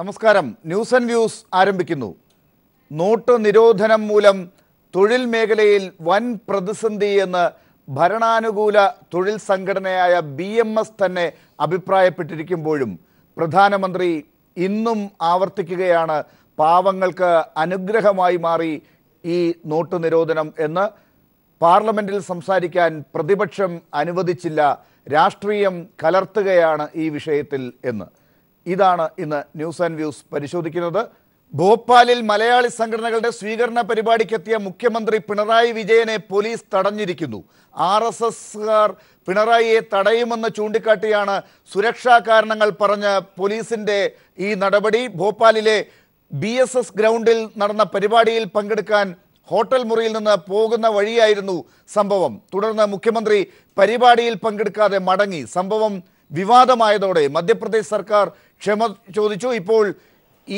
നമസ്കാരം news and views ആരംഭിക്കുന്നു note നിരോധനം മൂലം തൊഴിൽ മേഖലയിൽ വൻ പ്രതിസന്ധി എന്ന് ഭരണാനുകൂല തൊഴിൽ സംഘടനയായ ബി എം എസ് തന്നെ അഭിപ്രായപ്പെട്ടിരിക്കുമ്പോഴും പ്രധാനമന്ത്രി ഇന്നും ആവർത്തിക്കുകയാണ് പാവങ്ങൾക്ക് അനുഗ്രഹമായി മാറി ഈ നോട്ട് നിരോധനം എന്ന് പാർലമെൻറ്റിൽ സംസാരിക്കാൻ പ്രതിപക്ഷം അനുവദിച്ചില്ല രാഷ്ട്രീയം കലർത്തുകയാണ് ഈ വിഷയത്തിൽ എന്ന് ഇതാണ് ഇന്ന് ന്യൂസ് ആൻഡ് വ്യൂസ് പരിശോധിക്കുന്നത് ഭോപ്പാലിൽ മലയാളി സംഘടനകളുടെ സ്വീകരണ പരിപാടിക്കെത്തിയ മുഖ്യമന്ത്രി പിണറായി വിജയനെ പോലീസ് തടഞ്ഞിരിക്കുന്നു ആർ എസ് എസ്കാർ പിണറായിയെ തടയുമെന്ന് ചൂണ്ടിക്കാട്ടിയാണ് സുരക്ഷാ കാരണങ്ങൾ പറഞ്ഞ് പോലീസിൻ്റെ ഈ നടപടി ഭോപ്പാലിലെ ബി എസ് എസ് ഗ്രൗണ്ടിൽ നടന്ന പരിപാടിയിൽ പങ്കെടുക്കാൻ ഹോട്ടൽ മുറിയിൽ നിന്ന് പോകുന്ന വഴിയായിരുന്നു സംഭവം തുടർന്ന് മുഖ്യമന്ത്രി പരിപാടിയിൽ പങ്കെടുക്കാതെ മടങ്ങി സംഭവം വിവാദമായതോടെ മധ്യപ്രദേശ് സർക്കാർ ക്ഷമ ചോദിച്ചു ഇപ്പോൾ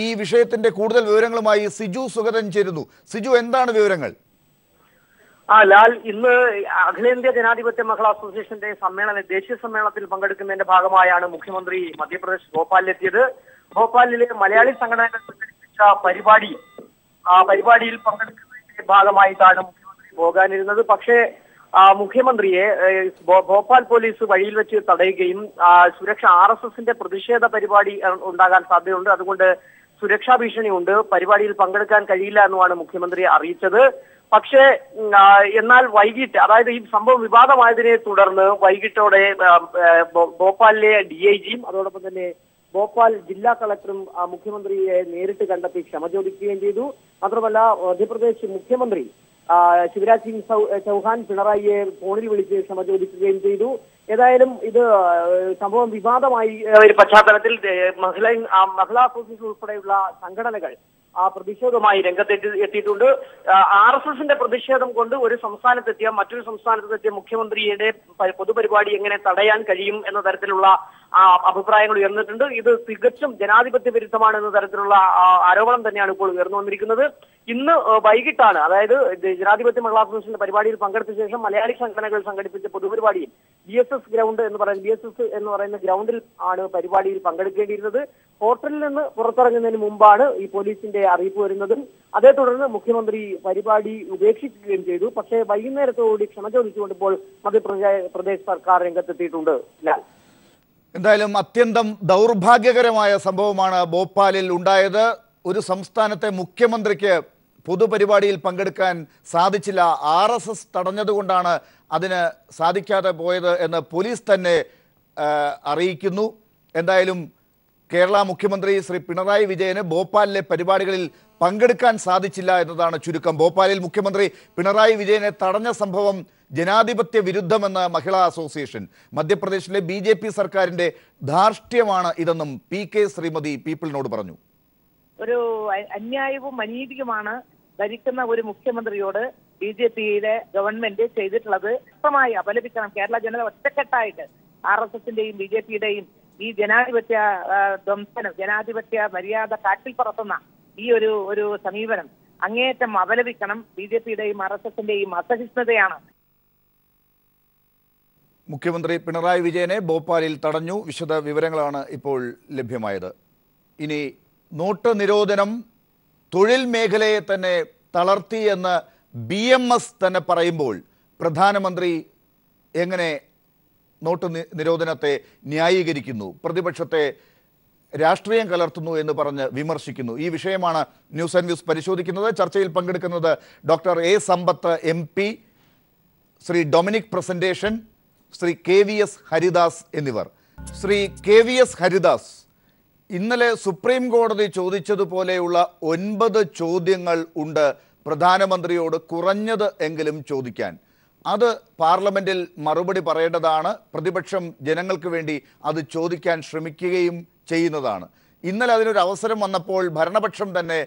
ഈ വിഷയത്തിന്റെ കൂടുതൽ വിവരങ്ങളുമായി സിജു സുഗതൻ ചേരുന്നു സിജു എന്താണ് വിവരങ്ങൾ ആ ലാൽ ഇന്ന് അഖിലേന്ത്യാ ജനാധിപത്യ മഹിളാ അസോസിയേഷന്റെ സമ്മേളന ദേശീയ സമ്മേളനത്തിൽ പങ്കെടുക്കുന്നതിന്റെ ഭാഗമായാണ് മുഖ്യമന്ത്രി മധ്യപ്രദേശ് ഭോപ്പാലിലെത്തിയത് ഭോപ്പാലിലെ മലയാളി സംഘടനകൾ സംഘടിപ്പിച്ച പരിപാടി ആ പരിപാടിയിൽ പങ്കെടുക്കുന്നതിന്റെ ഭാഗമായിട്ടാണ് മുഖ്യമന്ത്രി പോകാനിരുന്നത് പക്ഷേ മുഖ്യമന്ത്രിയെ ഭോപ്പാൽ പോലീസ് വഴിയിൽ വെച്ച് തടയുകയും സുരക്ഷ ആർ എസ് എസിന്റെ പ്രതിഷേധ പരിപാടി ഉണ്ടാകാൻ സാധ്യതയുണ്ട് അതുകൊണ്ട് സുരക്ഷാ ഭീഷണിയുണ്ട് പരിപാടിയിൽ പങ്കെടുക്കാൻ കഴിയില്ല എന്നുമാണ് മുഖ്യമന്ത്രി അറിയിച്ചത് പക്ഷേ എന്നാൽ വൈകിട്ട് അതായത് ഈ സംഭവം വിവാദമായതിനെ തുടർന്ന് വൈകിട്ടോടെ ഭോപ്പാലിലെ ഡി ഐ ജിയും അതോടൊപ്പം തന്നെ ഭോപ്പാൽ ജില്ലാ കളക്ടറും മുഖ്യമന്ത്രിയെ നേരിട്ട് കണ്ടെത്തി ക്ഷമ ചോദിക്കുകയും ചെയ്തു മാത്രമല്ല മധ്യപ്രദേശ് മുഖ്യമന്ത്രി ശിവരാജ് സിംഗ് ചൗഹാൻ പിണറായിയെ ഫോണിൽ വിളിച്ച് ക്ഷമ ചോദിക്കുകയും ചെയ്തു ഏതായാലും ഇത് സംഭവം വിവാദമായി ഒരു പശ്ചാത്തലത്തിൽ മഹിള മഹിളാ അസോസിയേഷൻ ഉൾപ്പെടെയുള്ള സംഘടനകൾ ആ പ്രതിഷേധവുമായി രംഗത്തെത്തി എത്തിയിട്ടുണ്ട് ആർ എസ് എസിന്റെ പ്രതിഷേധം കൊണ്ട് ഒരു സംസ്ഥാനത്തെത്തിയ മറ്റൊരു സംസ്ഥാനത്തെത്തിയ മുഖ്യമന്ത്രിയുടെ പൊതുപരിപാടി എങ്ങനെ തടയാൻ കഴിയും എന്ന തരത്തിലുള്ള അഭിപ്രായങ്ങൾ ഉയർന്നിട്ടുണ്ട് ഇത് തികച്ചും ജനാധിപത്യ വിരുദ്ധമാണ് എന്ന തരത്തിലുള്ള ആരോപണം തന്നെയാണ് ഇപ്പോൾ ഉയർന്നു വന്നിരിക്കുന്നത് ഇന്ന് വൈകിട്ടാണ് അതായത് ജനാധിപത്യ മഹിളാ അസോസിയേഷന്റെ പരിപാടിയിൽ പങ്കെടുത്ത ശേഷം മലയാളി സംഘടനകൾ സംഘടിപ്പിച്ച പൊതുപരിപാടിയിൽ ബി എസ് എസ് ഗ്രൗണ്ട് എന്ന് പറയുന്ന ബി എസ് എസ് എന്ന് പറയുന്ന ഗ്രൗണ്ടിൽ ആണ് പരിപാടിയിൽ പങ്കെടുക്കേണ്ടിയിരുന്നത് ഹോട്ടലിൽ നിന്ന് പുറത്തിറങ്ങുന്നതിന് മുമ്പാണ് ഈ പോലീസിന്റെ അറിയിപ്പ് വരുന്നത് അതേ തുടർന്ന് മുഖ്യമന്ത്രി പരിപാടി ഉപേക്ഷിക്കുകയും ചെയ്തു പക്ഷേ വൈകുന്നേരത്തോടുകൂടി ക്ഷമ ചോദിച്ചുകൊണ്ട് ഇപ്പോൾ മധ്യപ്രദേശ് സർക്കാർ രംഗത്തെത്തിയിട്ടുണ്ട് എന്തായാലും അത്യന്തം ദൗർഭാഗ്യകരമായ സംഭവമാണ് ഭോപ്പാലിൽ ഉണ്ടായത് ഒരു സംസ്ഥാനത്തെ മുഖ്യമന്ത്രിക്ക് പൊതുപരിപാടിയിൽ പങ്കെടുക്കാൻ സാധിച്ചില്ല ആർ എസ് എസ് തടഞ്ഞതുകൊണ്ടാണ് അതിന് സാധിക്കാതെ പോയത് എന്ന് പോലീസ് തന്നെ അറിയിക്കുന്നു എന്തായാലും കേരള മുഖ്യമന്ത്രി ശ്രീ പിണറായി വിജയന് ഭോപ്പാലിലെ പരിപാടികളിൽ പങ്കെടുക്കാൻ സാധിച്ചില്ല എന്നതാണ് ചുരുക്കം ഭോപ്പാലിൽ മുഖ്യമന്ത്രി പിണറായി വിജയനെ തടഞ്ഞ സംഭവം ജനാധിപത്യ വിരുദ്ധമെന്ന മഹിളാ അസോസിയേഷൻ മധ്യപ്രദേശിലെ ബി ജെ പി സർക്കാരിന്റെ ധാർഷ്ട്യമാണ് ഇതെന്നും പി കെ ശ്രീമതി പീപ്പിളിനോട് പറഞ്ഞു ഒരു അന്യായവും അനീതിയുമാണ് ഭരിക്കുന്ന ഒരു മുഖ്യമന്ത്രിയോട് ബി ജെ പിയിലെ ഗവൺമെന്റ് ചെയ്തിട്ടുള്ളത് വ്യക്തമായി അപലപിക്കണം കേരള ജനത ഒറ്റക്കെട്ടായിട്ട് ആർ എസ് എസിന്റെയും ബി ജെ പിയുടെയും ഈ ജനാധിപത്യ ധ്വംസനം ജനാധിപത്യ മര്യാദ കാട്ടിൽ പറത്തുന്ന ഈ ഒരു ഒരു സമീപനം അങ്ങേയറ്റം അപലപിക്കണം ബി ജെ പിയുടെയും ആർ എസ് എസിന്റെയും അസഹിഷ്ണുതയാണ് മുഖ്യമന്ത്രി പിണറായി വിജയനെ ഭോപ്പാലിൽ തടഞ്ഞു വിശദ വിവരങ്ങളാണ് ഇപ്പോൾ ലഭ്യമായത് ഇനി നോട്ട് നിരോധനം തൊഴിൽ മേഖലയെ തന്നെ തളർത്തി എന്ന് ബി എം എസ് തന്നെ പറയുമ്പോൾ പ്രധാനമന്ത്രി എങ്ങനെ നോട്ട് നിരോധനത്തെ ന്യായീകരിക്കുന്നു പ്രതിപക്ഷത്തെ രാഷ്ട്രീയം കലർത്തുന്നു എന്ന് പറഞ്ഞ് വിമർശിക്കുന്നു ഈ വിഷയമാണ് ന്യൂസ് ആൻഡ് വ്യൂസ് പരിശോധിക്കുന്നത് ചർച്ചയിൽ പങ്കെടുക്കുന്നത് doctor A Sampath M P Shri Dominic presentation Shri K V S Haridas എന്നിവർ Shri K V S Haridas ഇന്നലെ സുപ്രീം കോടതി ചോദിച്ചതുപോലെയുള്ള ഒൻപത് ചോദ്യങ്ങൾ ഉണ്ട് പ്രധാനമന്ത്രിയോട് കുറഞ്ഞത് എങ്കിലും ചോദിക്കാൻ അത് പാർലമെന്റിൽ മറുപടി പറയേണ്ടതാണ് പ്രതിപക്ഷം ജനങ്ങൾക്ക് വേണ്ടി അത് ചോദിക്കാൻ ശ്രമിക്കുകയും ചെയ്യുന്നതാണ് ഇന്നലെ അതിനൊരു അവസരം വന്നപ്പോൾ ഭരണപക്ഷം തന്നെ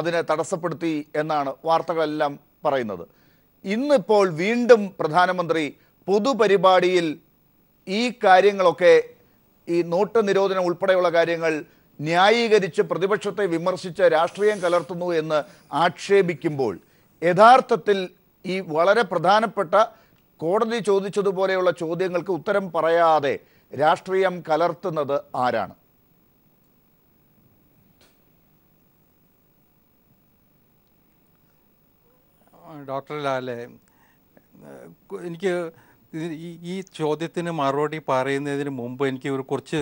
അതിനെ തടസ്സപ്പെടുത്തി എന്നാണ് വാർത്തകളെല്ലാം പറയുന്നത് ഇന്നിപ്പോൾ വീണ്ടും പ്രധാനമന്ത്രി പൊതുപരിപാടിയിൽ ഈ കാര്യങ്ങളൊക്കെ ഈ നോട്ട് നിരോധനം ഉൾപ്പെടെയുള്ള കാര്യങ്ങൾ ന്യായീകരിച്ച് പ്രതിപക്ഷത്തെ വിമർശിച്ച് രാഷ്ട്രീയം കലർത്തുന്നു എന്ന് ആക്ഷേപിക്കുമ്പോൾ യഥാർത്ഥത്തിൽ ഈ വളരെ പ്രധാനപ്പെട്ട കോടതി ചോദിച്ചതുപോലെയുള്ള ചോദ്യങ്ങൾക്ക് ഉത്തരം പറയാതെ രാഷ്ട്രീയം കലർത്തുന്നത് ആരാണ് ഡോക്ടർ ലാലെ എനിക്ക് ഈ ചോദ്യത്തിന് മറുപടി പറയുന്നതിന് മുമ്പ് എനിക്ക് ഒരു കുറച്ച്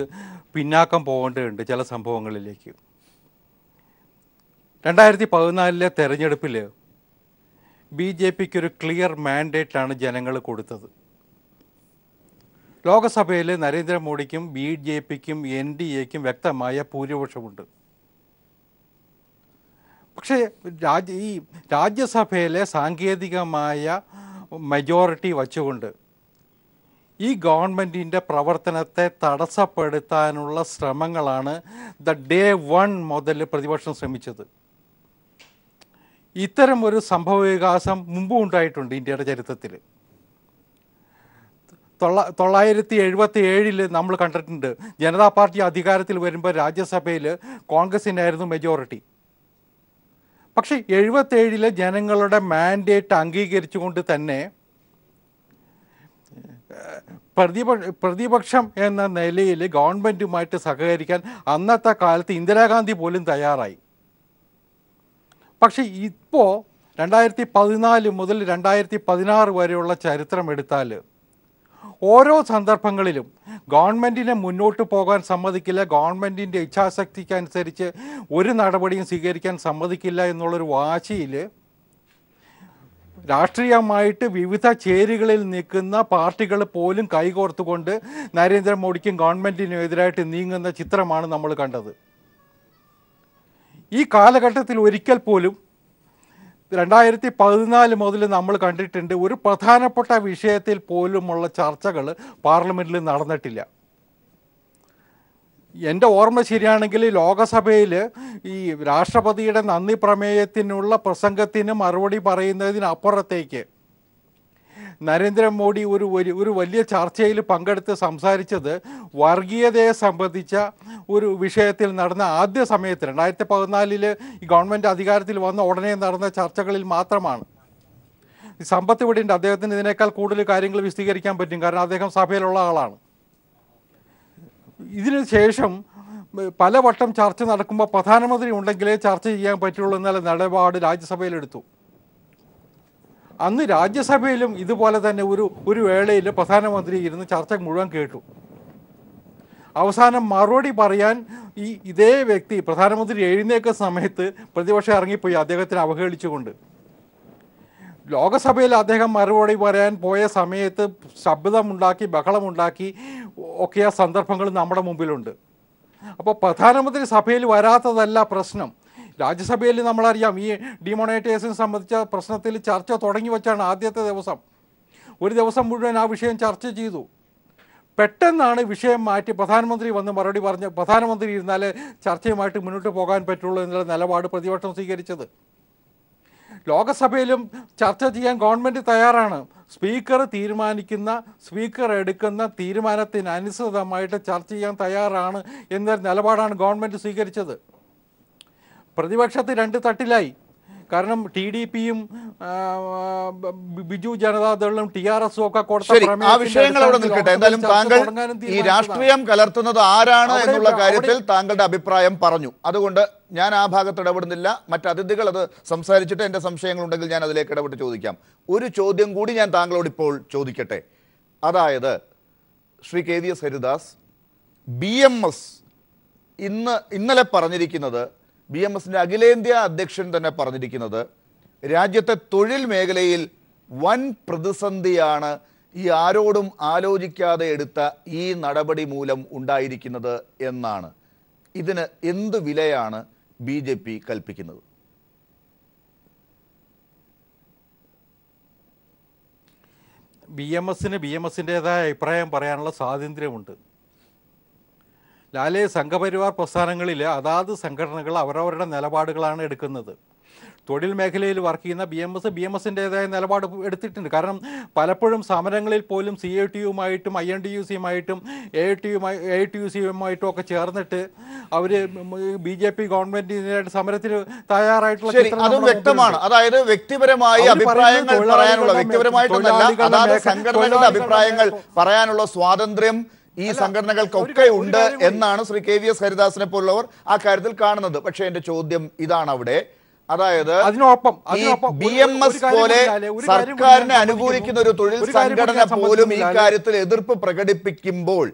പിന്നാക്കം പോകേണ്ടതുണ്ട് ചില സംഭവങ്ങളിലേക്ക് രണ്ടായിരത്തി പതിനാലിലെ തെരഞ്ഞെടുപ്പിൽ ബി ജെ പിക്ക് ഒരു ക്ലിയർ മാൻഡേറ്റാണ് ജനങ്ങൾ കൊടുത്തത് ലോകസഭയിൽ നരേന്ദ്രമോദിക്കും ബി ജെ പിക്കും എൻ ഡി എക്കും വ്യക്തമായ ഭൂരിപക്ഷമുണ്ട് പക്ഷേ രാജ്യ ഈ രാജ്യസഭയിലെ സാങ്കേതികമായ മെജോറിറ്റി വച്ചുകൊണ്ട് ഈ ഗവൺമെൻറ്റിൻ്റെ പ്രവർത്തനത്തെ തടസ്സപ്പെടുത്താനുള്ള ശ്രമങ്ങളാണ് ദ ഡേ വൺ മുതൽ പ്രതിപക്ഷം ശ്രമിച്ചത് ഇത്തരം ഒരു സംഭവ വികാസം മുമ്പും ഉണ്ടായിട്ടുണ്ട് ഇന്ത്യയുടെ ചരിത്രത്തിൽ തൊള്ള തൊള്ളായിരത്തി എഴുപത്തി ഏഴിൽ നമ്മൾ കണ്ടിട്ടുണ്ട് ജനതാ പാർട്ടി അധികാരത്തിൽ വരുമ്പോൾ രാജ്യസഭയിൽ കോൺഗ്രസിനായിരുന്നു മെജോറിറ്റി പക്ഷേ എഴുപത്തേഴിലെ ജനങ്ങളുടെ മാൻഡേറ്റ് അംഗീകരിച്ചുകൊണ്ട് തന്നെ പ്രതിപക്ഷ പ്രതിപക്ഷം എന്ന നിലയിൽ ഗവൺമെൻറ്റുമായിട്ട് സഹകരിക്കാൻ അന്നത്തെ കാലത്ത് ഇന്ദിരാഗാന്ധി പോലും തയ്യാറായി പക്ഷേ ഇപ്പോൾ രണ്ടായിരത്തി പതിനാല് മുതൽ രണ്ടായിരത്തി പതിനാറ് വരെയുള്ള ചരിത്രം എടുത്താൽ ഓരോ സന്ദർഭങ്ങളിലും ഗവൺമെൻറ്റിനെ മുന്നോട്ട് പോകാൻ സമ്മതിക്കില്ല ഗവൺമെൻറ്റിൻ്റെ ഇച്ഛാശക്തിക്കനുസരിച്ച് ഒരു നടപടിയും സ്വീകരിക്കാൻ സമ്മതിക്കില്ല എന്നുള്ളൊരു വാശിയിൽ രാഷ്ട്രീയമായിട്ട് വിവിധ ചേരികളിൽ നിൽക്കുന്ന പാർട്ടികൾ പോലും കൈകോർത്തുകൊണ്ട് നരേന്ദ്രമോദിക്കും ഗവൺമെൻറ്റിനും എതിരായിട്ട് നീങ്ങുന്ന ചിത്രമാണ് നമ്മൾ കണ്ടത് ഈ കാലഘട്ടത്തിൽ ഒരിക്കൽ പോലും രണ്ടായിരത്തി പതിനാല് മുതൽ നമ്മൾ കണ്ടിട്ടുണ്ട് ഒരു പ്രധാനപ്പെട്ട വിഷയത്തിൽ പോലുമുള്ള ചർച്ചകൾ പാർലമെൻറ്റിൽ നടന്നിട്ടില്ല എൻ്റെ ഓർമ്മ ശരിയാണെങ്കിൽ ലോകസഭയിൽ ഈ രാഷ്ട്രപതിയുടെ നന്ദി പ്രമേയത്തിനുള്ള പ്രസംഗത്തിന് മറുപടി പറയുന്നതിനപ്പുറത്തേക്ക് നരേന്ദ്രമോദി ഒരു ഒരു വലിയ ചർച്ചയിൽ പങ്കെടുത്ത് സംസാരിച്ചത് വർഗീയതയെ സംബന്ധിച്ച ഒരു വിഷയത്തിൽ നടന്ന ആദ്യ സമയത്ത് രണ്ടായിരത്തി പതിനാലിൽ ഈ ഗവൺമെൻറ് അധികാരത്തിൽ വന്ന ഉടനെ നടന്ന ചർച്ചകളിൽ മാത്രമാണ് സമ്പത്ത് ഇവിടെ അദ്ദേഹത്തിന് ഇതിനേക്കാൾ കൂടുതൽ കാര്യങ്ങൾ വിശദീകരിക്കാൻ പറ്റും കാരണം അദ്ദേഹം സഭയിലുള്ള ആളാണ് ഇതിനു ശേഷം പലവട്ടം ചർച്ച നടക്കുമ്പോൾ പ്രധാനമന്ത്രി ഉണ്ടെങ്കിലേ ചർച്ച ചെയ്യാൻ പറ്റുള്ളൂ എന്നുള്ള നിലപാട് രാജ്യസഭയിലെടുത്തു അന്ന് രാജ്യസഭയിലും ഇതുപോലെ തന്നെ ഒരു ഒരു വേളയിൽ പ്രധാനമന്ത്രി ഇരുന്ന് ചർച്ച മുഴുവൻ കേട്ടു അവസാനം മറുപടി പറയാൻ ഈ ഇതേ വ്യക്തി പ്രധാനമന്ത്രി എഴുന്നേക്ക സമയത്ത് പ്രതിപക്ഷം ഇറങ്ങിപ്പോയി അദ്ദേഹത്തിന് അവഹേളിച്ചുകൊണ്ട് ലോകസഭയിൽ അദ്ദേഹം മറുപടി പറയാൻ പോയ സമയത്ത് ശബ്ദമുണ്ടാക്കി ബഹളമുണ്ടാക്കി ഒക്കെ ആ സന്ദർഭങ്ങൾ നമ്മുടെ മുമ്പിലുണ്ട് അപ്പോൾ പ്രധാനമന്ത്രി സഭയിൽ വരാത്തതല്ല പ്രശ്നം രാജ്യസഭയിൽ നമ്മളറിയാം ഈ ഡിമോണൈറ്റേഷൻ സംബന്ധിച്ച പ്രശ്നത്തിൽ ചർച്ച തുടങ്ങി വെച്ചാണ് ആദ്യത്തെ ദിവസം ഒരു ദിവസം മുഴുവൻ ആ വിഷയം ചർച്ച ചെയ്തു പെട്ടെന്നാണ് വിഷയം മാറ്റി പ്രധാനമന്ത്രി വന്ന് മറുപടി പറഞ്ഞ് പ്രധാനമന്ത്രി ഇരുന്നാലേ ചർച്ചയുമായിട്ട് മുന്നോട്ട് പോകാൻ പറ്റുള്ളൂ എന്നുള്ള നിലപാട് പ്രതിപക്ഷം സ്വീകരിച്ചത് ലോകസഭയിലും ചർച്ച ചെയ്യാൻ ഗവൺമെൻറ് തയ്യാറാണ് സ്പീക്കർ തീരുമാനിക്കുന്ന സ്പീക്കർ എടുക്കുന്ന തീരുമാനത്തിനനുസൃതമായിട്ട് ചർച്ച ചെയ്യാൻ തയ്യാറാണ് എന്നൊരു നിലപാടാണ് ഗവൺമെൻറ് സ്വീകരിച്ചത് പ്രതിപക്ഷത്ത് രണ്ട് തട്ടിലായി കാരണം ടി ഡി പിയും ബിജു ജനതാദളും ടി ആർ എസും ഒക്കെ ആ വിഷയങ്ങൾ അവിടെ നിൽക്കട്ടെ എന്തായാലും താങ്കൾ ഈ രാഷ്ട്രീയം കലർത്തുന്നത് ആരാണ് എന്നുള്ള കാര്യത്തിൽ താങ്കളുടെ അഭിപ്രായം പറഞ്ഞു അതുകൊണ്ട് ഞാൻ ആ ഭാഗത്ത് ഇടപെടുന്നില്ല മറ്റ് അതിഥികൾ അത് സംസാരിച്ചിട്ട് എൻ്റെ സംശയങ്ങളുണ്ടെങ്കിൽ ഞാൻ അതിലേക്ക് ഇടപെട്ട് ചോദിക്കാം ഒരു ചോദ്യം കൂടി ഞാൻ താങ്കളോട് ഇപ്പോൾ ചോദിക്കട്ടെ അതായത് Shri K V S Haridas B M S ഇന്ന് ഇന്നലെ പറഞ്ഞിരിക്കുന്നത് ബി എം എസിൻ്റെ അഖിലേന്ത്യാ അധ്യക്ഷൻ തന്നെ പറഞ്ഞിരിക്കുന്നത് രാജ്യത്തെ തൊഴിൽ മേഖലയിൽ വൻ പ്രതിസന്ധിയാണ് ഈ ആരോടും ആലോചിക്കാതെ എടുത്ത ഈ നടപടി മൂലം ഉണ്ടായിരിക്കുന്നത് എന്നാണ് ഇതിന് എന്ത് വിലയാണ് ബി ജെ പി കൽപ്പിക്കുന്നത് ബി എം എസിന് ബി എം എസിൻ്റെതായ അഭിപ്രായം പറയാനുള്ള സ്വാതന്ത്ര്യമുണ്ട് ലാലെ സംഘപരിവാർ പ്രസ്ഥാനങ്ങളിൽ അതാത് സംഘടനകൾ അവരവരുടെ നിലപാടുകളാണ് എടുക്കുന്നത് തൊഴിൽ മേഖലയിൽ വർക്ക് ചെയ്യുന്ന B M S B M എസിൻ്റെതായ നിലപാട് എടുത്തിട്ടുണ്ട് കാരണം പലപ്പോഴും സമരങ്ങളിൽ പോലും സി ഐ ടി യുമായിട്ടും ഐ എൻ ഡി യു സിയുമായിട്ടും എ ടി യുമായി എ ടി യു സിയുമായിട്ടും ഒക്കെ ചേർന്നിട്ട് അവർ ബി ജെ പി ഗവൺമെന്റിനെതിരായിട്ട് സമരത്തിന് തയ്യാറായിട്ടുള്ള വ്യക്തമാണ് അതായത് വ്യക്തിപരമായി അഭിപ്രായങ്ങൾ പറയാനുള്ള വ്യക്തിപരമായിട്ടുള്ള അഭിപ്രായങ്ങൾ പറയാനുള്ള സ്വാതന്ത്ര്യം ഈ സംഘടനകൾക്കൊക്കെ ഉണ്ട് എന്നാണ് ശ്രീ കെ വി എസ് ഹരിദാസിനെ പോലുള്ളവർ ആ കാര്യത്തിൽ കാണുന്നത് പക്ഷേ എന്റെ ചോദ്യം ഇതാണ് അവിടെ അതായത് ബി എം എസ് പോലെ സർക്കാരിനെ അനുകൂലിക്കുന്ന ഒരു തൊഴിൽ സംഘടന പോലും ഈ കാര്യത്തിൽ എതിർപ്പ് പ്രകടിപ്പിക്കുമ്പോൾ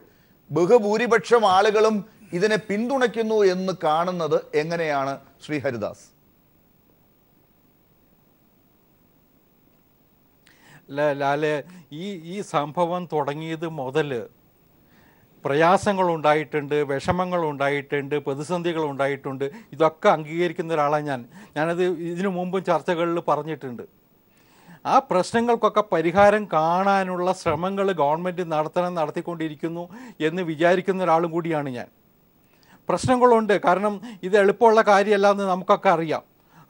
ബഹുഭൂരിപക്ഷം ആളുകളും ഇതിനെ പിന്തുണയ്ക്കുന്നു എന്ന് കാണുന്നത് എങ്ങനെയാണ് ശ്രീ ഹരിദാസ് ലാലെ ഈ ഈ സംഭവം തുടങ്ങിയത് മുതല് പ്രയാസങ്ങളുണ്ടായിട്ടുണ്ട് വിഷമങ്ങളുണ്ടായിട്ടുണ്ട് ഉണ്ടായിട്ടുണ്ട് ഇതൊക്കെ അംഗീകരിക്കുന്ന ഒരാളാണ് ഞാൻ ഞാനത് ഇതിനു മുമ്പും ചർച്ചകളിൽ പറഞ്ഞിട്ടുണ്ട് ആ പ്രശ്നങ്ങൾക്കൊക്കെ പരിഹാരം കാണാനുള്ള ശ്രമങ്ങൾ ഗവൺമെൻറ് നടത്തണം നടത്തിക്കൊണ്ടിരിക്കുന്നു എന്ന് വിചാരിക്കുന്ന ഒരാളും കൂടിയാണ് ഞാൻ പ്രശ്നങ്ങളുണ്ട് കാരണം ഇത് എളുപ്പമുള്ള കാര്യമല്ല എന്ന് നമുക്കൊക്കെ അറിയാം